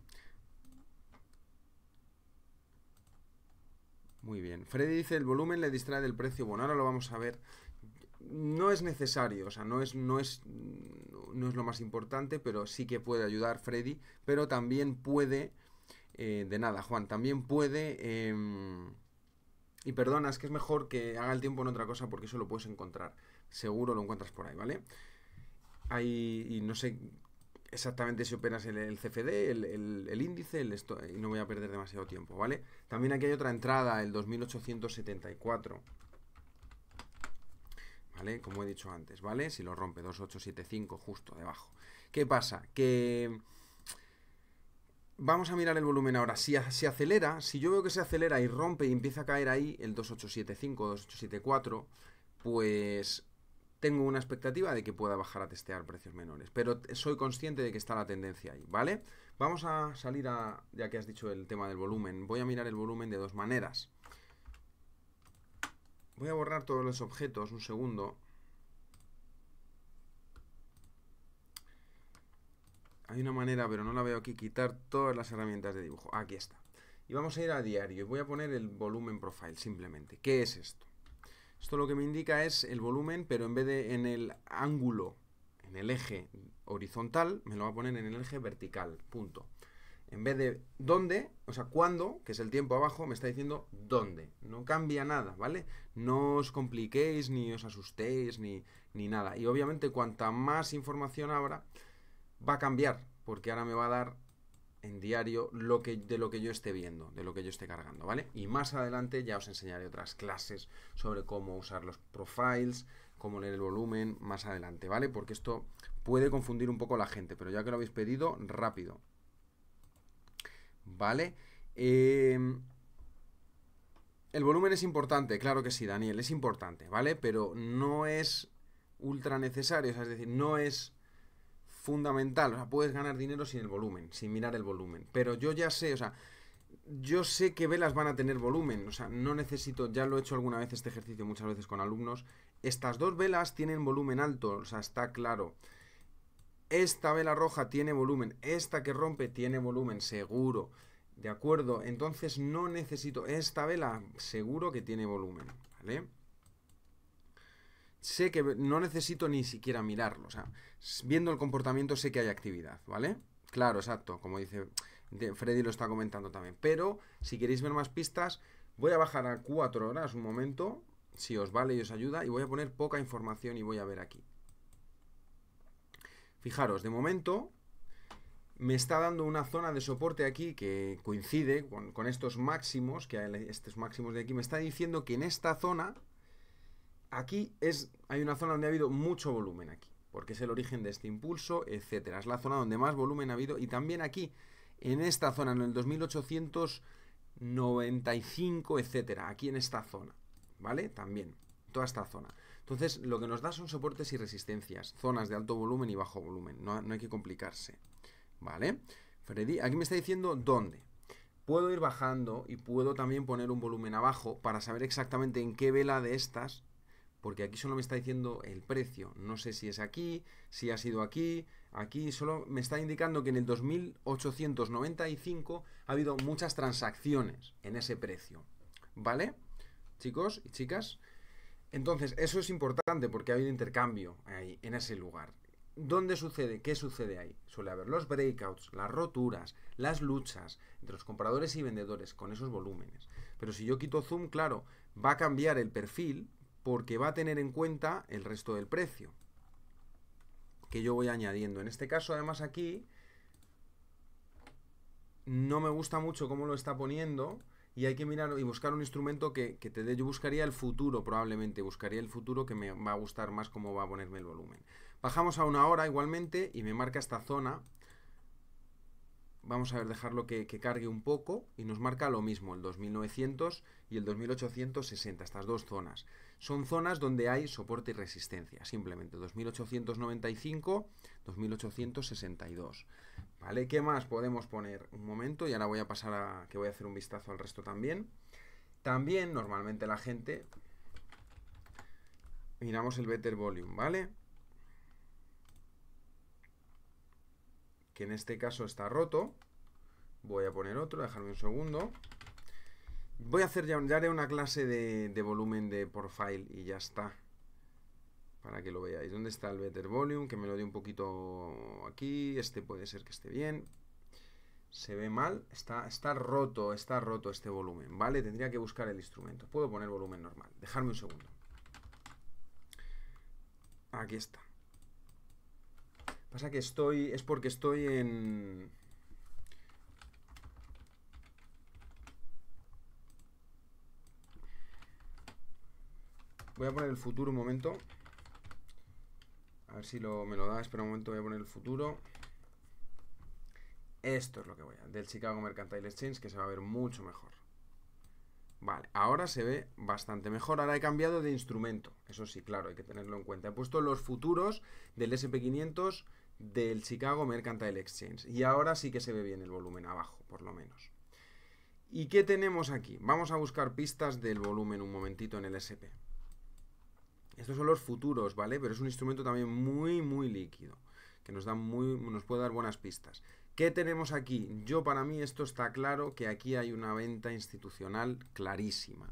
Muy bien. Freddy dice, el volumen le distrae del precio. Bueno, ahora lo vamos a ver. No es necesario, o sea, no es, no es, no es lo más importante, pero sí que puede ayudar Freddy. Pero también puede... Eh, de nada, Juan, también puede... Em, y perdona, es que es mejor que haga el tiempo en otra cosa porque eso lo puedes encontrar. Seguro lo encuentras por ahí, ¿vale? y no sé exactamente si operas el, CFD, el, índice, y no voy a perder demasiado tiempo, ¿vale? También aquí hay otra entrada, el 2874. ¿Vale? Como he dicho antes, ¿vale? Si lo rompe 2875 justo debajo. ¿Qué pasa? Que vamos a mirar el volumen ahora. Si se si acelera, si yo veo que se acelera y rompe y empieza a caer ahí el 2875, 2874, pues tengo una expectativa de que pueda bajar a testear precios menores, pero soy consciente de que está la tendencia ahí, ¿vale? Vamos a salir a, ya que has dicho el tema del volumen, voy a mirar el volumen de dos maneras. Voy a borrar todos los objetos, un segundo. Hay una manera, pero no la veo aquí, quitar todas las herramientas de dibujo. Aquí está. Y vamos a ir a diario y voy a poner el volumen profile simplemente. ¿Qué es esto? Esto lo que me indica es el volumen, pero en vez de en el ángulo, en el eje horizontal, me lo va a poner en el eje vertical, punto. En vez de dónde, o sea, cuándo, que es el tiempo abajo, me está diciendo dónde. No cambia nada, ¿vale? No os compliquéis, ni os asustéis, ni, ni nada. Y obviamente cuanta más información habrá, va a cambiar, porque ahora me va a dar en diario lo que, de lo que yo esté viendo, de lo que yo esté cargando, ¿vale? Y más adelante ya os enseñaré otras clases sobre cómo usar los profiles, cómo leer el volumen, más adelante, ¿vale? Porque esto puede confundir un poco a la gente, pero ya que lo habéis pedido, rápido. ¿Vale? Em, el volumen es importante, claro que sí, Daniel, es importante, ¿vale? Pero no es ultra necesario, es decir, no es fundamental. O sea, puedes ganar dinero sin el volumen, sin mirar el volumen. Pero yo ya sé, o sea, yo sé que velas van a tener volumen. O sea, no necesito, ya lo he hecho alguna vez este ejercicio muchas veces con alumnos. Estas dos velas tienen volumen alto, o sea, está claro. Esta vela roja tiene volumen, esta que rompe tiene volumen, seguro. ¿De acuerdo? Entonces no necesito esta vela, seguro que tiene volumen, ¿vale? sé que no necesito ni siquiera mirarlo. O sea, viendo el comportamiento sé que hay actividad, ¿vale? Claro, exacto, como dice Freddy lo está comentando también. Pero si queréis ver más pistas, voy a bajar a 4 horas un momento, si os vale y os ayuda, y voy a poner poca información y voy a ver aquí. Fijaros, de momento me está dando una zona de soporte aquí que coincide con, estos máximos, que estos máximos de aquí, me está diciendo que en esta zona aquí es, hay una zona donde ha habido mucho volumen aquí, porque es el origen de este impulso, etcétera. Es la zona donde más volumen ha habido y también aquí, en esta zona, en el 2895, etcétera, aquí en esta zona, ¿vale? También, toda esta zona. Entonces, lo que nos da son soportes y resistencias, zonas de alto volumen y bajo volumen, no, no hay que complicarse, ¿vale? Freddy, aquí me está diciendo dónde, puedo ir bajando y puedo también poner un volumen abajo para saber exactamente en qué vela de estas porque aquí solo me está diciendo el precio. No sé si es aquí, si ha sido aquí, aquí solo me está indicando que en el 2895 ha habido muchas transacciones en ese precio. ¿Vale? Chicos y chicas. Entonces, eso es importante porque ha habido intercambio ahí, en ese lugar. ¿Dónde sucede? ¿Qué sucede ahí? Suele haber los breakouts, las roturas, las luchas entre los compradores y vendedores con esos volúmenes. Pero si yo quito zoom, claro, va a cambiar el perfil porque va a tener en cuenta el resto del precio que yo voy añadiendo. En este caso, además, aquí no me gusta mucho cómo lo está poniendo y hay que mirar y buscar un instrumento que, que te dé. Yo buscaría el futuro, probablemente. Buscaría el futuro que me va a gustar más cómo va a ponerme el volumen. Bajamos a una hora igualmente y me marca esta zona vamos a ver, dejarlo que, que, cargue un poco y nos marca lo mismo, el 2900 y el 2860, estas dos zonas. Son zonas donde hay soporte y resistencia, simplemente 2895, 2862. ¿Vale? ¿Qué más podemos poner? Un momento y ahora voy a pasar a que voy a hacer un vistazo al resto también. También normalmente la gente miramos el better volume, ¿vale? que en este caso está roto. Voy a poner otro, dejarme un segundo. Voy a hacer ya, ya haré una clase de, volumen de por file y ya está. Para que lo veáis. ¿Dónde está el better volume? Que me lo dé un poquito aquí. Este puede ser que esté bien. Se ve mal. Está, está roto, está roto este volumen. ¿Vale? Tendría que buscar el instrumento. Puedo poner volumen normal. Dejarme un segundo. Aquí está. Pasa que estoy... Es porque estoy en... Voy a poner el futuro un momento. A ver si lo, me lo da. Espera un momento, voy a poner el futuro. Esto es lo que voy a... Del Chicago Mercantile Exchange, que se va a ver mucho mejor. Vale, ahora se ve bastante mejor. Ahora he cambiado de instrumento. Eso sí, claro, hay que tenerlo en cuenta. He puesto los futuros del SP500 del Chicago Mercantile Exchange. Y ahora sí que se ve bien el volumen abajo, por lo menos. ¿Y qué tenemos aquí? Vamos a buscar pistas del volumen un momentito en el SP. Estos son los futuros, ¿vale? Pero es un instrumento también muy, muy líquido, que nos, da muy, nos puede dar buenas pistas. ¿Qué tenemos aquí? Yo para mí esto está claro que aquí hay una venta institucional clarísima,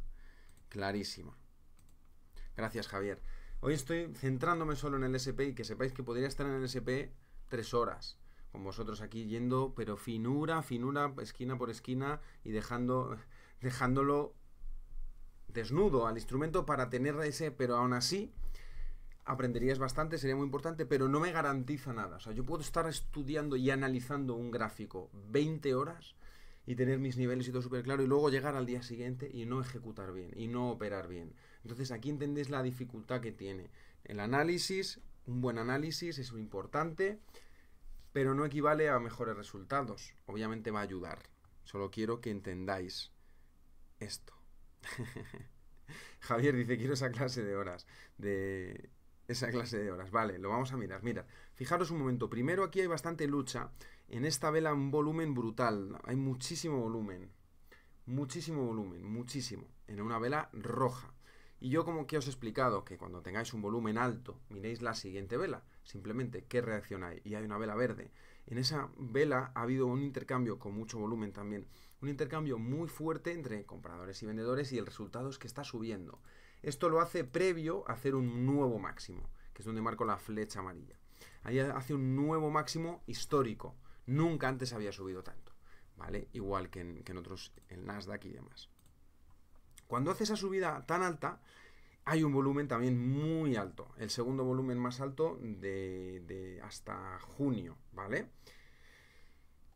clarísima. Gracias, Javier. Hoy estoy centrándome solo en el SP y que sepáis que podría estar en el SP tres horas con vosotros aquí yendo, pero finura, finura, esquina por esquina y dejando, dejándolo desnudo al instrumento para tener ese, pero aún así aprenderías bastante, sería muy importante, pero no me garantiza nada. O sea, yo puedo estar estudiando y analizando un gráfico 20 horas y tener mis niveles y todo súper claro y luego llegar al día siguiente y no ejecutar bien y no operar bien. Entonces aquí entendéis la dificultad que tiene. El análisis, un buen análisis es importante, pero no equivale a mejores resultados. Obviamente va a ayudar. Solo quiero que entendáis esto. Javier dice, quiero esa clase de horas, de esa clase de horas. Vale, lo vamos a mirar. Mira, fijaros un momento. Primero aquí hay bastante lucha en esta vela un volumen brutal, hay muchísimo volumen, muchísimo volumen, muchísimo, en una vela roja. Y yo como que os he explicado que cuando tengáis un volumen alto, miréis la siguiente vela, simplemente qué reacción hay. Y hay una vela verde. En esa vela ha habido un intercambio con mucho volumen también, un intercambio muy fuerte entre compradores y vendedores y el resultado es que está subiendo. Esto lo hace previo a hacer un nuevo máximo, que es donde marco la flecha amarilla. Ahí hace un nuevo máximo histórico. Nunca antes había subido tanto, ¿vale? Igual que en, otros, en Nasdaq y demás. Cuando hace esa subida tan alta, hay un volumen también muy alto, el segundo volumen más alto de, de, hasta junio, ¿vale?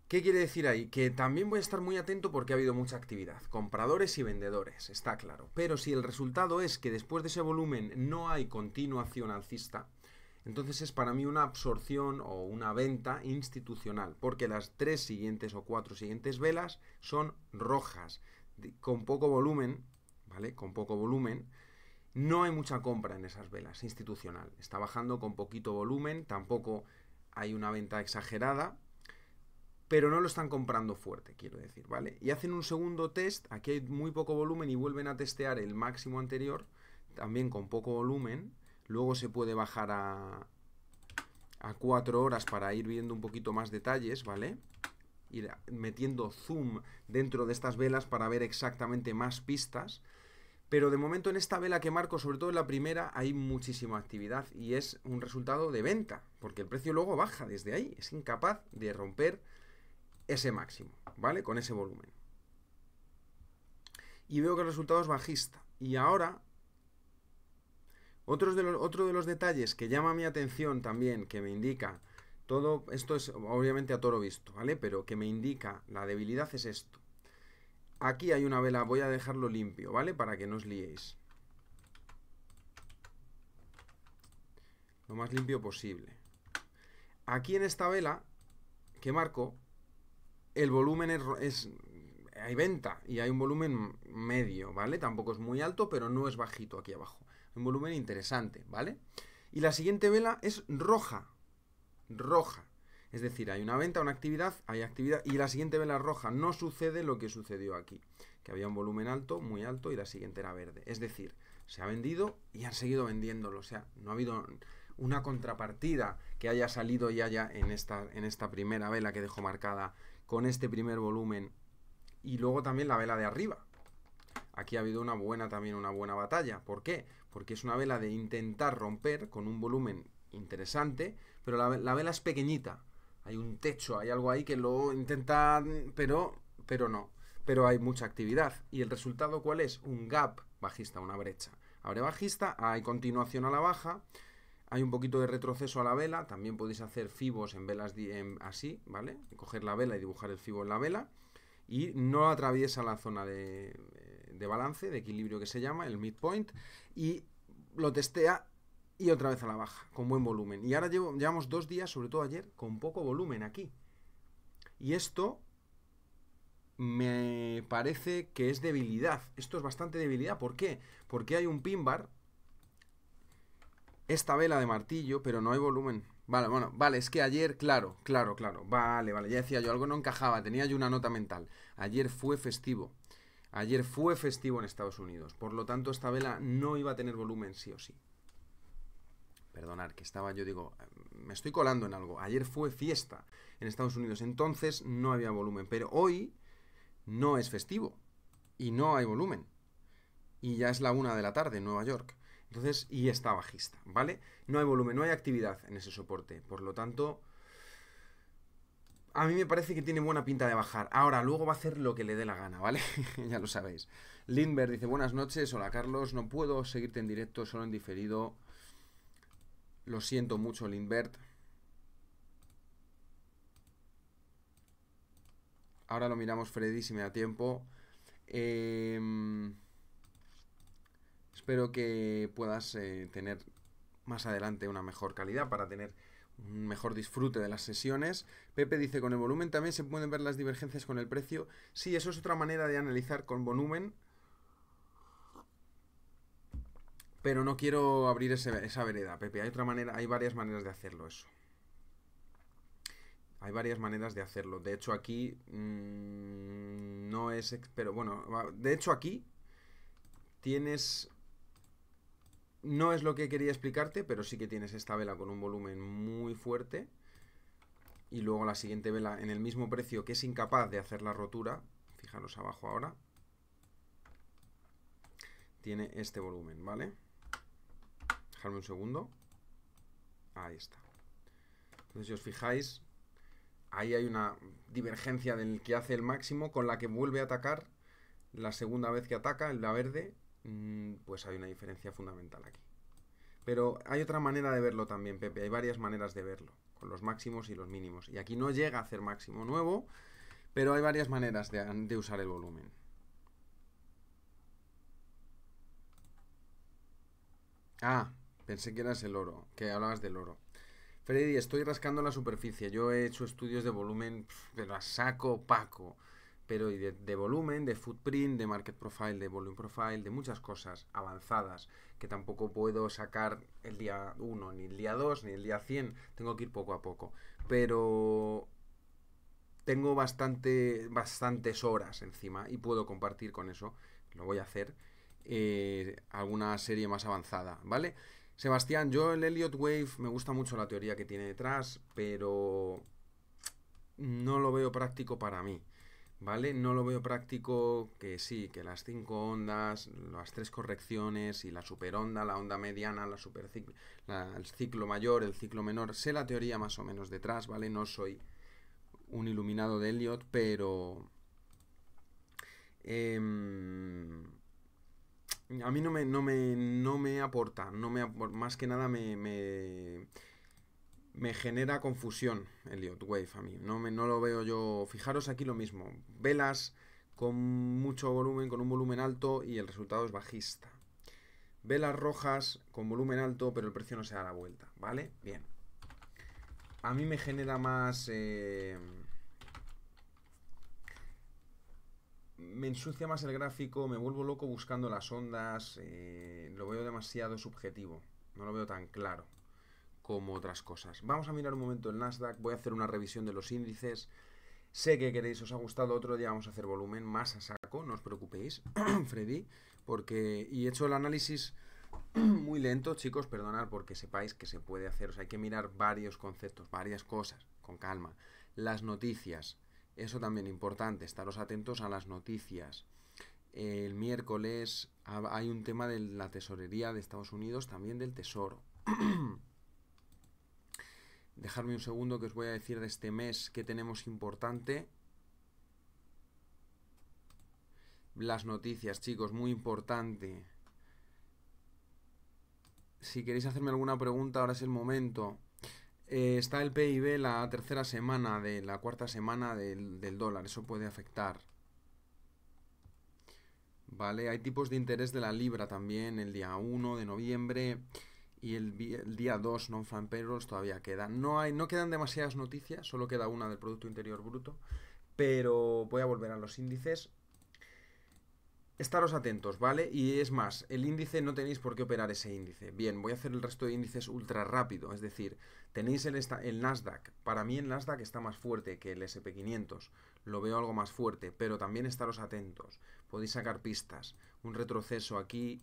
¿Qué quiere decir ahí? Que también voy a estar muy atento porque ha habido mucha actividad, compradores y vendedores, está claro. Pero si el resultado es que después de ese volumen no hay continuación alcista, entonces es para mí una absorción o una venta institucional, porque las tres siguientes o cuatro siguientes velas son rojas, con poco volumen, ¿vale? Con poco volumen. No hay mucha compra en esas velas, institucional. Está bajando con poquito volumen, tampoco hay una venta exagerada, pero no lo están comprando fuerte, quiero decir, ¿vale? Y hacen un segundo test, aquí hay muy poco volumen y vuelven a testear el máximo anterior, también con poco volumen, Luego se puede bajar a, a 4 horas para ir viendo un poquito más detalles, ¿vale? Ir metiendo zoom dentro de estas velas para ver exactamente más pistas. Pero de momento en esta vela que marco, sobre todo en la primera, hay muchísima actividad y es un resultado de venta, porque el precio luego baja desde ahí, es incapaz de romper ese máximo, ¿vale? Con ese volumen. Y veo que el resultado es bajista. Y ahora de otro de los detalles que llama mi atención también, que me indica, todo esto es obviamente a toro visto, ¿vale? Pero que me indica la debilidad es esto. Aquí hay una vela, voy a dejarlo limpio, ¿vale? Para que no os liéis. Lo más limpio posible. Aquí en esta vela que marco, el volumen es hay venta y hay un volumen medio, ¿vale? Tampoco es muy alto, pero no es bajito aquí abajo un volumen interesante, ¿vale? Y la siguiente vela es roja, roja. Es decir, hay una venta, una actividad, hay actividad y la siguiente vela roja. No sucede lo que sucedió aquí, que había un volumen alto, muy alto y la siguiente era verde. Es decir, se ha vendido y han seguido vendiéndolo. O sea, no ha habido una contrapartida que haya salido y haya en esta, en esta primera vela que dejó marcada con este primer volumen y luego también la vela de arriba. Aquí ha habido una buena también una buena batalla. ¿Por qué? porque es una vela de intentar romper con un volumen interesante, pero la, vela es pequeñita. Hay un techo, hay algo ahí que lo intentan, pero, pero no. Pero hay mucha actividad. ¿Y el resultado cuál es? Un gap bajista, una brecha. Abre bajista, hay continuación a la baja, hay un poquito de retroceso a la vela, también podéis hacer fibos en velas así, ¿vale? Coger la vela y dibujar el fibo en la vela. Y no atraviesa la zona de de balance, de equilibrio que se llama, el midpoint, y lo testea y otra vez a la baja, con buen volumen. Y ahora llevamos dos días, sobre todo ayer, con poco volumen aquí. Y esto me parece que es debilidad. Esto es bastante debilidad. ¿Por qué? Porque hay un pin bar, esta vela de martillo, pero no hay volumen. Vale, bueno, vale, es que ayer, claro, claro, claro. Vale, vale, ya decía yo, algo no encajaba, tenía yo una nota mental. Ayer fue festivo. Ayer fue festivo en Estados Unidos, por lo tanto esta vela no iba a tener volumen sí o sí. Perdonar, que estaba, yo digo, me estoy colando en algo. Ayer fue fiesta en Estados Unidos, entonces no había volumen, pero hoy no es festivo y no hay volumen. Y ya es la una de la tarde en Nueva York. Entonces, y está bajista, ¿vale? No hay volumen, no hay actividad en ese soporte. Por lo tanto, a mí me parece que tiene buena pinta de bajar. Ahora, luego va a hacer lo que le dé la gana, ¿vale? ya lo sabéis. Lindbergh dice, buenas noches, hola Carlos, no puedo seguirte en directo, solo en diferido. Lo siento mucho, Lindbergh. Ahora lo miramos, Freddy, si me da tiempo. Em, espero que puedas eh, tener más adelante una mejor calidad para tener mejor disfrute de las sesiones. Pepe dice, con el volumen también se pueden ver las divergencias con el precio. Sí, eso es otra manera de analizar con volumen. Pero no quiero abrir esa vereda, Pepe. Hay otra manera, hay varias maneras de hacerlo eso. Hay varias maneras de hacerlo. De hecho, aquí mm, no es... Pero bueno, de hecho aquí tienes no es lo que quería explicarte, pero sí que tienes esta vela con un volumen muy fuerte. Y luego la siguiente vela en el mismo precio que es incapaz de hacer la rotura. Fijaros abajo ahora. Tiene este volumen, ¿vale? Dejadme un segundo. Ahí está. Entonces, si os fijáis, ahí hay una divergencia del que hace el máximo con la que vuelve a atacar la segunda vez que ataca, el la verde, Mm, pues hay una diferencia fundamental aquí. Pero hay otra manera de verlo también, Pepe. Hay varias maneras de verlo, con los máximos y los mínimos. Y aquí no llega a hacer máximo nuevo, pero hay varias maneras de, usar el volumen. Ah, pensé que eras el oro, que hablabas del oro. Freddy, estoy rascando la superficie. Yo he hecho estudios de volumen, pero a saco, paco pero de, volumen, de footprint, de market profile, de volume profile, de muchas cosas avanzadas que tampoco puedo sacar el día 1, ni el día 2, ni el día 100, tengo que ir poco a poco. Pero tengo bastante, bastantes horas encima y puedo compartir con eso, lo voy a hacer, eh, alguna serie más avanzada, ¿vale? Sebastián, yo el Elliot Wave me gusta mucho la teoría que tiene detrás, pero no lo veo práctico para mí. ¿Vale? No lo veo práctico que sí, que las cinco ondas, las tres correcciones y la superonda, la onda mediana, la super el ciclo mayor, el ciclo menor, sé la teoría más o menos detrás, ¿vale? No soy un iluminado de Elliot, pero... Em, a mí no me, no me, no me aporta, no me, más que nada me me genera confusión Elliot Wave a mí. No, me, no lo veo yo. Fijaros aquí lo mismo. Velas con mucho volumen, con un volumen alto y el resultado es bajista. Velas rojas con volumen alto, pero el precio no se da la vuelta. ¿Vale? Bien. A mí me genera más... Eh, me ensucia más el gráfico, me vuelvo loco buscando las ondas, eh, lo veo demasiado subjetivo, no lo veo tan claro como otras cosas. Vamos a mirar un momento el Nasdaq, voy a hacer una revisión de los índices. Sé que queréis, os ha gustado, otro día vamos a hacer volumen más a saco, no os preocupéis, Freddy, porque... Y he hecho el análisis muy lento, chicos, perdonad, porque sepáis que se puede hacer, o hay que mirar varios conceptos, varias cosas, con calma. Las noticias, eso también importante, estaros atentos a las noticias. El miércoles hay un tema de la tesorería de Estados Unidos, también del tesoro. Dejarme un segundo que os voy a decir de este mes que tenemos importante. Las noticias, chicos, muy importante. Si queréis hacerme alguna pregunta, ahora es el momento. Eh, está el PIB la tercera semana de la cuarta semana del, dólar. Eso puede afectar. Vale, hay tipos de interés de la libra también el día 1 de noviembre y el, día 2 non-farm payrolls todavía quedan. No, hay, no quedan demasiadas noticias, solo queda una del Producto Interior Bruto, pero voy a volver a los índices. Estaros atentos, ¿vale? Y es más, el índice no tenéis por qué operar ese índice. Bien, voy a hacer el resto de índices ultra rápido, es decir, tenéis el, el Nasdaq. Para mí el Nasdaq está más fuerte que el SP500, lo veo algo más fuerte, pero también estaros atentos, podéis sacar pistas. Un retroceso aquí,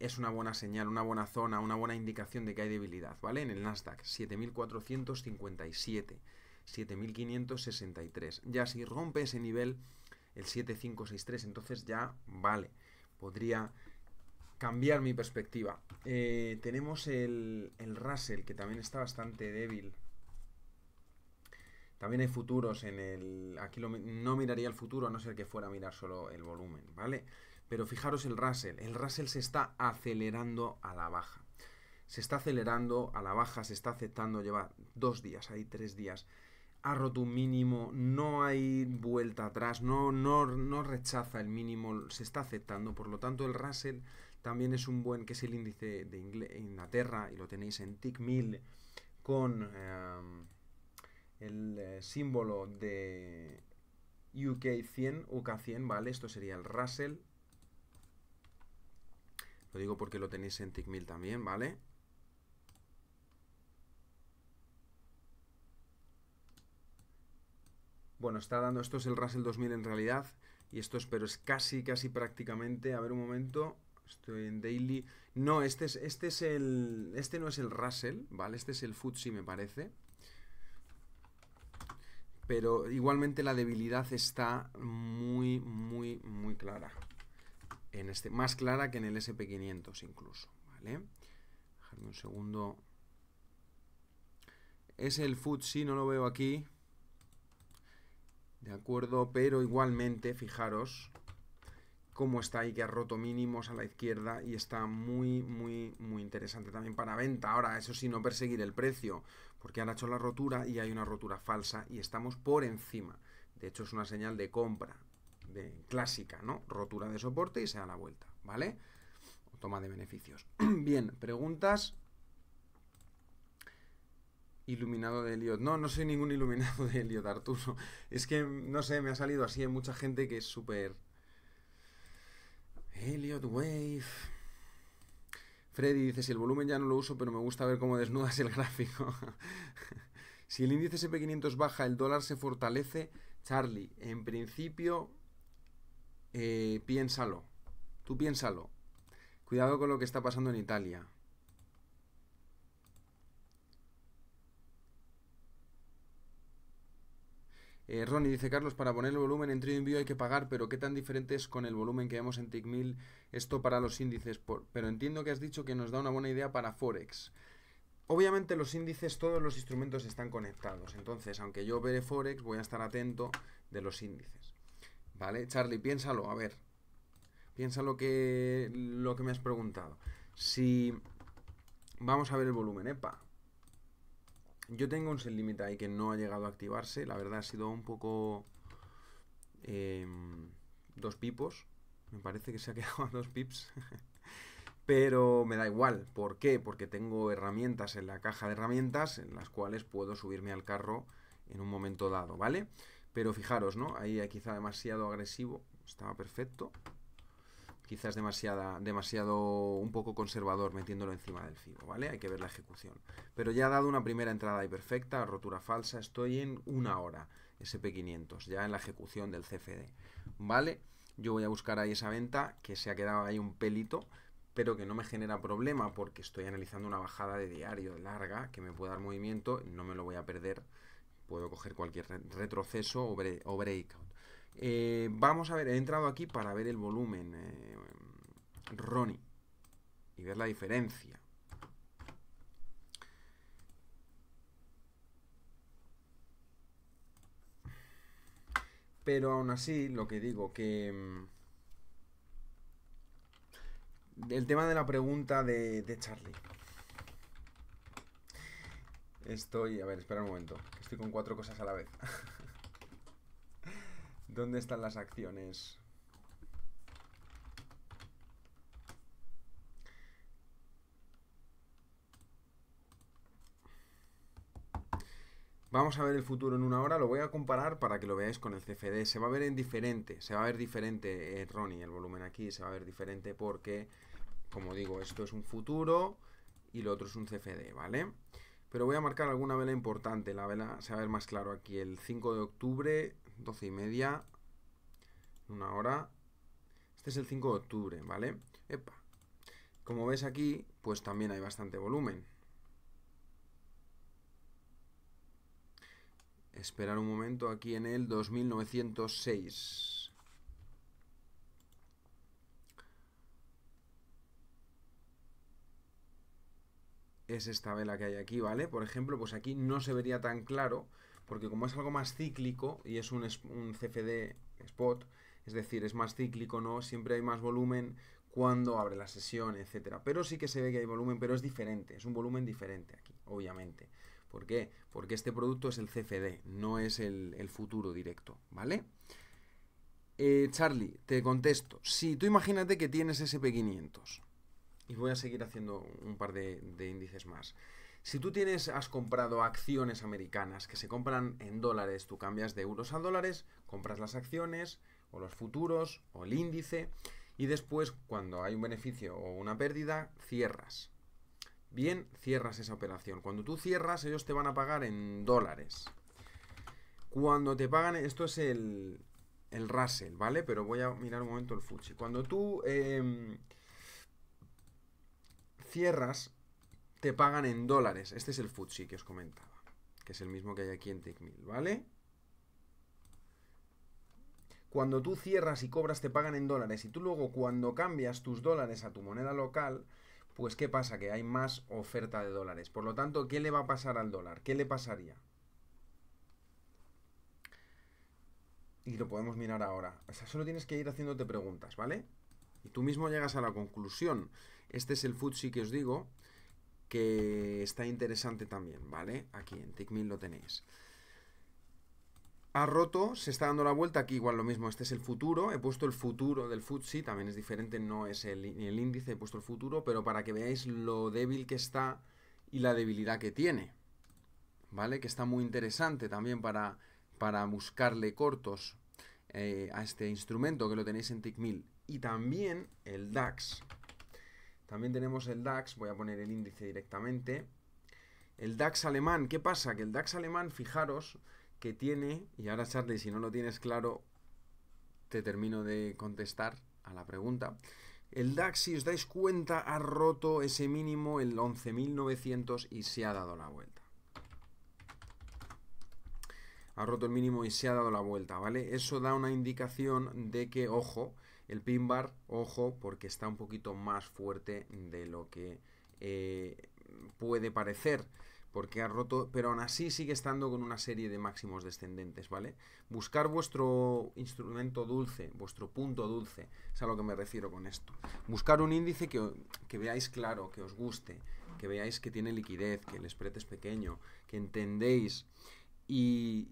es una buena señal, una buena zona, una buena indicación de que hay debilidad, ¿vale? En el Nasdaq, 7.457, 7.563. Ya si rompe ese nivel, el 7.563, entonces ya vale, podría cambiar mi perspectiva. Eh, tenemos el, el Russell, que también está bastante débil. También hay futuros en el... Aquí no miraría el futuro a no ser que fuera a mirar solo el volumen, ¿vale? vale pero fijaros el Russell, el Russell se está acelerando a la baja. Se está acelerando a la baja, se está aceptando, lleva dos días, hay tres días. Ha roto un mínimo, no hay vuelta atrás, no, no, no rechaza el mínimo, se está aceptando. Por lo tanto, el Russell también es un buen, que es el índice de Inglaterra, y lo tenéis en TIC 1000 con eh, el eh, símbolo de UK 100, UK 100, ¿vale? Esto sería el Russell lo digo porque lo tenéis en TickMill también, ¿vale? Bueno, está dando, esto es el Russell 2000 en realidad, y esto es, pero es casi, casi prácticamente, a ver un momento, estoy en daily, no, este es, este es el, este no es el Russell, ¿vale? Este es el Futsi me parece, pero igualmente la debilidad está muy, muy, muy clara este, más clara que en el SP500 incluso. ¿vale? Dejadme un segundo. Es el FTSE, no lo veo aquí. De acuerdo, pero igualmente, fijaros cómo está ahí, que ha roto mínimos a la izquierda y está muy, muy, muy interesante también para venta. Ahora, eso sí, no perseguir el precio, porque han hecho la rotura y hay una rotura falsa y estamos por encima. De hecho, es una señal de compra, clásica, ¿no? Rotura de soporte y se da la vuelta, ¿vale? toma de beneficios. Bien, preguntas. Iluminado de Elliot. No, no soy ningún iluminado de Elliot, Arturo. Es que, no sé, me ha salido así. Hay mucha gente que es súper... Elliot Wave. Freddy dice, si el volumen ya no lo uso, pero me gusta ver cómo desnudas el gráfico. si el índice SP500 baja, el dólar se fortalece. Charlie, en principio eh, piénsalo. Tú piénsalo. Cuidado con lo que está pasando en Italia. Eh, Ronnie dice, Carlos, para poner el volumen en trío envío hay que pagar, pero ¿qué tan diferente es con el volumen que vemos en TICMIL esto para los índices? Pero entiendo que has dicho que nos da una buena idea para Forex. Obviamente los índices, todos los instrumentos están conectados, entonces aunque yo opere Forex voy a estar atento de los índices. ¿Vale? Charlie, piénsalo, a ver. Piensa lo que, lo que me has preguntado. Si... Vamos a ver el volumen, epa. ¿eh? Yo tengo un set límite ahí que no ha llegado a activarse. La verdad ha sido un poco... Em, dos pipos. Me parece que se ha quedado a dos pips. Pero me da igual. ¿Por qué? Porque tengo herramientas en la caja de herramientas en las cuales puedo subirme al carro en un momento dado, ¿vale? vale pero fijaros, ¿no? Ahí quizá demasiado agresivo. Estaba perfecto. Quizás demasiada, demasiado un poco conservador metiéndolo encima del FIBO, ¿vale? Hay que ver la ejecución. Pero ya ha dado una primera entrada ahí perfecta, rotura falsa. Estoy en una hora SP500, ya en la ejecución del CFD, ¿vale? Yo voy a buscar ahí esa venta que se ha quedado ahí un pelito, pero que no me genera problema porque estoy analizando una bajada de diario larga que me puede dar movimiento, no me lo voy a perder puedo coger cualquier retroceso o, breakout. Eh, vamos a ver, he entrado aquí para ver el volumen, eh, Ronnie, y ver la diferencia. Pero aún así, lo que digo, que... Mm, el tema de la pregunta de, de Charlie. Estoy, a ver, espera un momento, estoy con cuatro cosas a la vez. ¿Dónde están las acciones? Vamos a ver el futuro en una hora, lo voy a comparar para que lo veáis con el CFD. Se va a ver en diferente, se va a ver diferente, eh, Ronnie, el volumen aquí se va a ver diferente porque, como digo, esto es un futuro y lo otro es un CFD, ¿vale? Pero voy a marcar alguna vela importante, la vela se va a ver más claro aquí. El 5 de octubre, 12 y media, una hora. Este es el 5 de octubre, ¿vale? Epa. Como ves aquí, pues también hay bastante volumen. Esperar un momento aquí en el 2906. es esta vela que hay aquí, ¿vale? Por ejemplo, pues aquí no se vería tan claro, porque como es algo más cíclico y es un, CFD spot, es decir, es más cíclico, ¿no? Siempre hay más volumen cuando abre la sesión, etcétera. Pero sí que se ve que hay volumen, pero es diferente, es un volumen diferente aquí, obviamente. ¿Por qué? Porque este producto es el CFD, no es el, futuro directo, ¿vale? Eh, Charlie, te contesto. Si tú imagínate que tienes SP500, y voy a seguir haciendo un par de, índices más. Si tú tienes, has comprado acciones americanas que se compran en dólares, tú cambias de euros a dólares, compras las acciones o los futuros o el índice y después cuando hay un beneficio o una pérdida, cierras. Bien, cierras esa operación. Cuando tú cierras, ellos te van a pagar en dólares. Cuando te pagan, esto es el, el Russell, ¿vale? Pero voy a mirar un momento el Fuji. Cuando tú... Em, cierras, te pagan en dólares. Este es el FTSE que os comentaba, que es el mismo que hay aquí en TechMill, ¿vale? Cuando tú cierras y cobras te pagan en dólares y tú luego cuando cambias tus dólares a tu moneda local, pues ¿qué pasa? Que hay más oferta de dólares. Por lo tanto, ¿qué le va a pasar al dólar? ¿Qué le pasaría? Y lo podemos mirar ahora. O sea, solo tienes que ir haciéndote preguntas, ¿vale? Y tú mismo llegas a la conclusión. Este es el futsi que os digo, que está interesante también, ¿vale? Aquí en TICMIN lo tenéis. Ha roto, se está dando la vuelta, aquí igual lo mismo, este es el futuro, he puesto el futuro del futsi también es diferente, no es el, índice, he puesto el futuro, pero para que veáis lo débil que está y la debilidad que tiene, ¿vale? Que está muy interesante también para, para buscarle cortos eh, a este instrumento que lo tenéis en TICMIL y también el DAX. También tenemos el DAX, voy a poner el índice directamente. El DAX alemán, ¿qué pasa? Que el DAX alemán, fijaros, que tiene, y ahora Charlie, si no lo tienes claro, te termino de contestar a la pregunta. El DAX, si os dais cuenta, ha roto ese mínimo, el 11.900, y se ha dado la vuelta. Ha roto el mínimo y se ha dado la vuelta, ¿vale? Eso da una indicación de que, ojo, el pin bar, ojo, porque está un poquito más fuerte de lo que eh, puede parecer porque ha roto, pero aún así sigue estando con una serie de máximos descendentes, ¿vale? Buscar vuestro instrumento dulce, vuestro punto dulce, es a lo que me refiero con esto. Buscar un índice que, veáis claro, que os guste, que veáis que tiene liquidez, que el spread es pequeño, que entendéis y,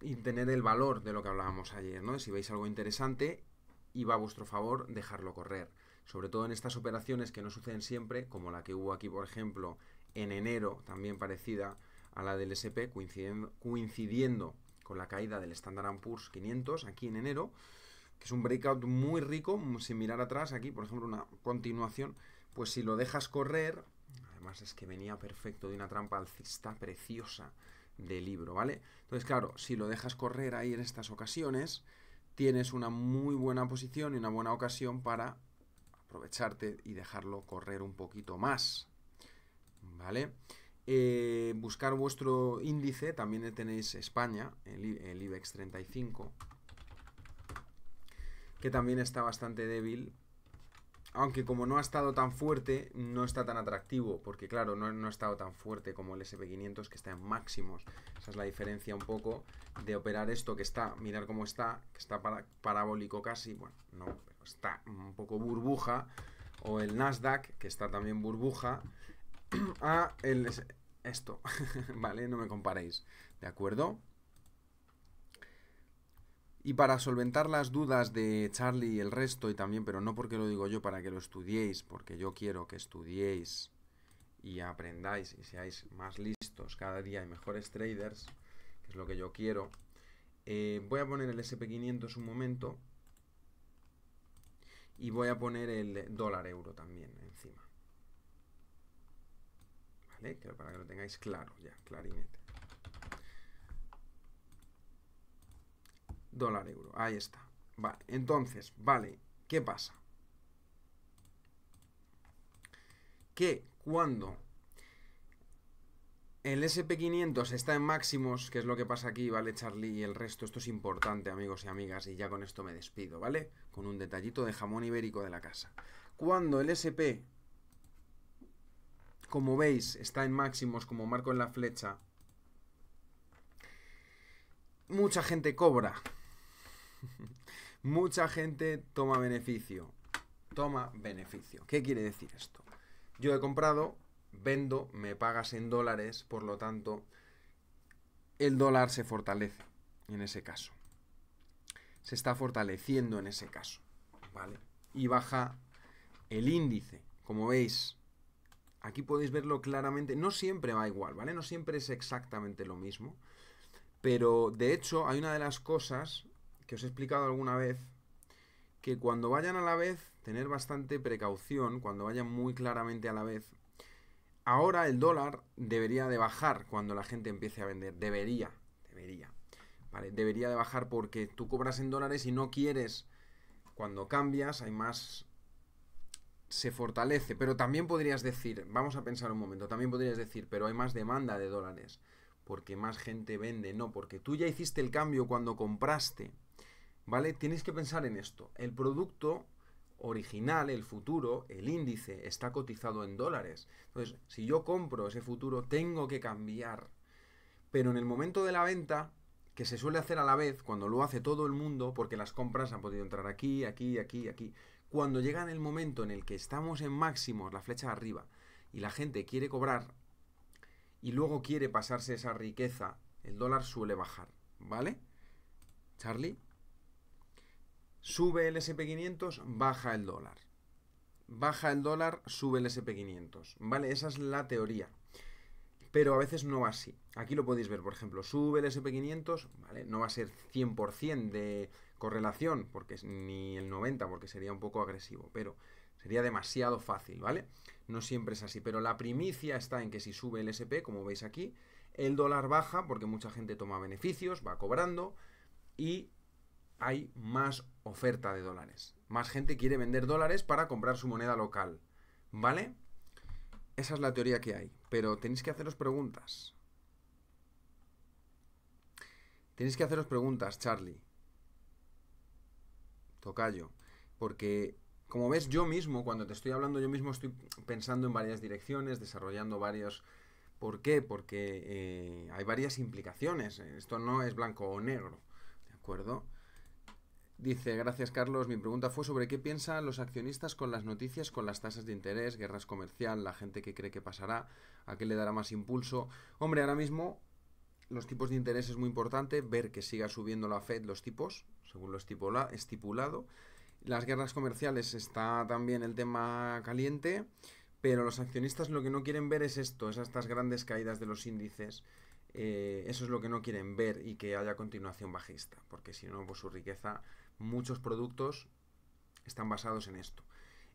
y tener el valor de lo que hablábamos ayer, ¿no? Si veis algo interesante y va a vuestro favor dejarlo correr. Sobre todo en estas operaciones que no suceden siempre, como la que hubo aquí, por ejemplo, en enero, también parecida a la del SP, coincidiendo, coincidiendo con la caída del Standard Poor's 500 aquí en enero, que es un breakout muy rico, sin mirar atrás, aquí, por ejemplo, una continuación, pues si lo dejas correr, además es que venía perfecto de una trampa alcista preciosa de libro, ¿vale? Entonces, claro, si lo dejas correr ahí en estas ocasiones, tienes una muy buena posición y una buena ocasión para aprovecharte y dejarlo correr un poquito más. ¿Vale? Eh, buscar vuestro índice, también tenéis España, el, el IBEX 35, que también está bastante débil aunque como no ha estado tan fuerte, no está tan atractivo, porque claro, no, no, ha estado tan fuerte como el SP500 que está en máximos. Esa es la diferencia un poco de operar esto que está, mirar cómo está, que está parabólico casi, bueno, no, está un poco burbuja, o el Nasdaq, que está también burbuja, a el, esto, ¿vale? No me comparéis, ¿de acuerdo? Y para solventar las dudas de Charlie y el resto, y también, pero no porque lo digo yo, para que lo estudiéis, porque yo quiero que estudiéis y aprendáis y seáis más listos cada día y mejores traders, que es lo que yo quiero, eh, voy a poner el SP500 un momento y voy a poner el dólar euro también encima. ¿Vale? Para que lo tengáis claro ya, clarinete. dólar euro. Ahí está. Vale, entonces, vale, ¿qué pasa? Que cuando el SP500 está en máximos, que es lo que pasa aquí, ¿vale, Charlie? Y el resto, esto es importante, amigos y amigas, y ya con esto me despido, ¿vale? Con un detallito de jamón ibérico de la casa. Cuando el SP, como veis, está en máximos, como marco en la flecha, mucha gente cobra, Mucha gente toma beneficio. Toma beneficio. ¿Qué quiere decir esto? Yo he comprado, vendo, me pagas en dólares, por lo tanto, el dólar se fortalece en ese caso. Se está fortaleciendo en ese caso. ¿Vale? Y baja el índice. Como veis, aquí podéis verlo claramente. No siempre va igual, ¿vale? No siempre es exactamente lo mismo. Pero de hecho, hay una de las cosas que os he explicado alguna vez, que cuando vayan a la vez, tener bastante precaución, cuando vayan muy claramente a la vez. Ahora el dólar debería de bajar cuando la gente empiece a vender. Debería, debería. Debería de bajar porque tú cobras en dólares y no quieres. Cuando cambias hay más... Se fortalece, pero también podrías decir, vamos a pensar un momento, también podrías decir, pero hay más demanda de dólares, porque más gente vende, no, porque tú ya hiciste el cambio cuando compraste, ¿Vale? Tienes que pensar en esto. El producto original, el futuro, el índice, está cotizado en dólares. Entonces, si yo compro ese futuro, tengo que cambiar. Pero en el momento de la venta, que se suele hacer a la vez, cuando lo hace todo el mundo, porque las compras han podido entrar aquí, aquí, aquí, aquí, cuando llega el momento en el que estamos en máximos, la flecha arriba, y la gente quiere cobrar, y luego quiere pasarse esa riqueza, el dólar suele bajar, ¿vale? Charlie. Sube el SP500, baja el dólar. Baja el dólar, sube el SP500. ¿Vale? Esa es la teoría. Pero a veces no va así. Aquí lo podéis ver, por ejemplo, sube el SP500, ¿vale? No va a ser 100% de correlación, porque ni el 90, porque sería un poco agresivo, pero sería demasiado fácil, ¿vale? No siempre es así, pero la primicia está en que si sube el SP, como veis aquí, el dólar baja porque mucha gente toma beneficios, va cobrando y hay más oferta de dólares. Más gente quiere vender dólares para comprar su moneda local. ¿Vale? Esa es la teoría que hay. Pero tenéis que haceros preguntas. Tenéis que haceros preguntas, Charlie. Tocayo. Porque, como ves, yo mismo, cuando te estoy hablando, yo mismo estoy pensando en varias direcciones, desarrollando varios... ¿Por qué? Porque eh, hay varias implicaciones. Esto no es blanco o negro. ¿De acuerdo? Dice, gracias Carlos, mi pregunta fue sobre qué piensan los accionistas con las noticias, con las tasas de interés, guerras comercial, la gente que cree que pasará, a qué le dará más impulso. Hombre, ahora mismo los tipos de interés es muy importante, ver que siga subiendo la Fed los tipos, según lo estipulado. Las guerras comerciales está también el tema caliente, pero los accionistas lo que no quieren ver es esto, es estas grandes caídas de los índices. Eh, eso es lo que no quieren ver y que haya continuación bajista, porque si no, por pues su riqueza muchos productos están basados en esto.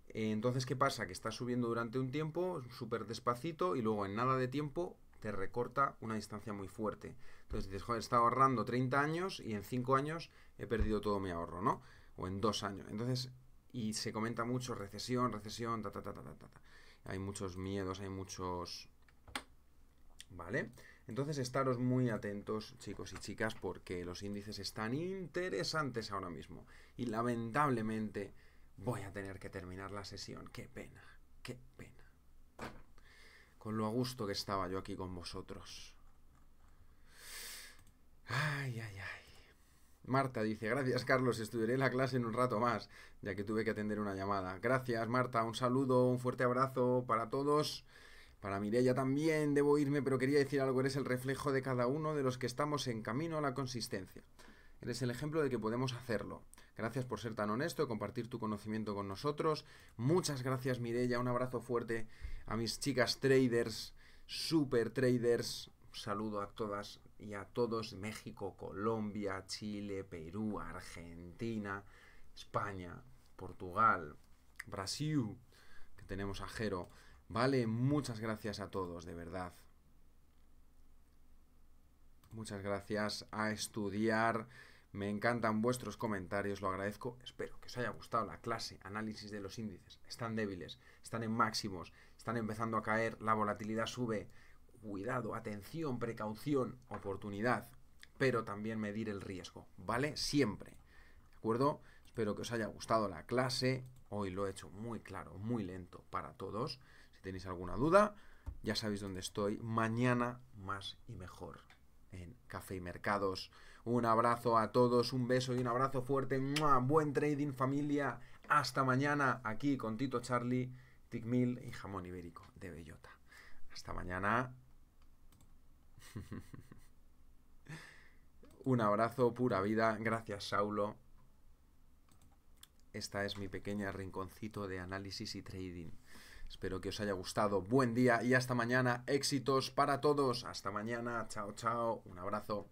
Entonces, ¿qué pasa? Que estás subiendo durante un tiempo, súper despacito, y luego en nada de tiempo te recorta una distancia muy fuerte. Entonces dices, joder, he estado ahorrando 30 años y en 5 años he perdido todo mi ahorro, ¿no? O en 2 años. Entonces, y se comenta mucho recesión, recesión, ta, ta, ta, ta, ta, ta. Hay muchos miedos, hay muchos... ¿Vale? Entonces estaros muy atentos, chicos y chicas, porque los índices están interesantes ahora mismo. Y lamentablemente voy a tener que terminar la sesión. Qué pena, qué pena. Con lo a gusto que estaba yo aquí con vosotros. Ay, ay, ay. Marta dice, gracias Carlos, estudiaré la clase en un rato más, ya que tuve que atender una llamada. Gracias Marta, un saludo, un fuerte abrazo para todos. Para Mireia también debo irme, pero quería decir algo. Eres el reflejo de cada uno de los que estamos en camino a la consistencia. Eres el ejemplo de que podemos hacerlo. Gracias por ser tan honesto y compartir tu conocimiento con nosotros. Muchas gracias Mirella, un abrazo fuerte a mis chicas traders, super traders. saludo a todas y a todos, México, Colombia, Chile, Perú, Argentina, España, Portugal, Brasil, que tenemos a Jero. Vale, muchas gracias a todos, de verdad. Muchas gracias a estudiar. Me encantan vuestros comentarios, lo agradezco. Espero que os haya gustado la clase, análisis de los índices. Están débiles, están en máximos, están empezando a caer, la volatilidad sube. Cuidado, atención, precaución, oportunidad, pero también medir el riesgo, ¿vale? Siempre. ¿De acuerdo? Espero que os haya gustado la clase. Hoy lo he hecho muy claro, muy lento para todos tenéis alguna duda, ya sabéis dónde estoy. Mañana más y mejor en Café y Mercados. Un abrazo a todos, un beso y un abrazo fuerte. Buen trading familia. Hasta mañana aquí con Tito Charlie, Mil y jamón ibérico de bellota. Hasta mañana. un abrazo, pura vida. Gracias, Saulo. Esta es mi pequeña rinconcito de análisis y trading. Espero que os haya gustado. Buen día y hasta mañana. Éxitos para todos. Hasta mañana. Chao, chao. Un abrazo.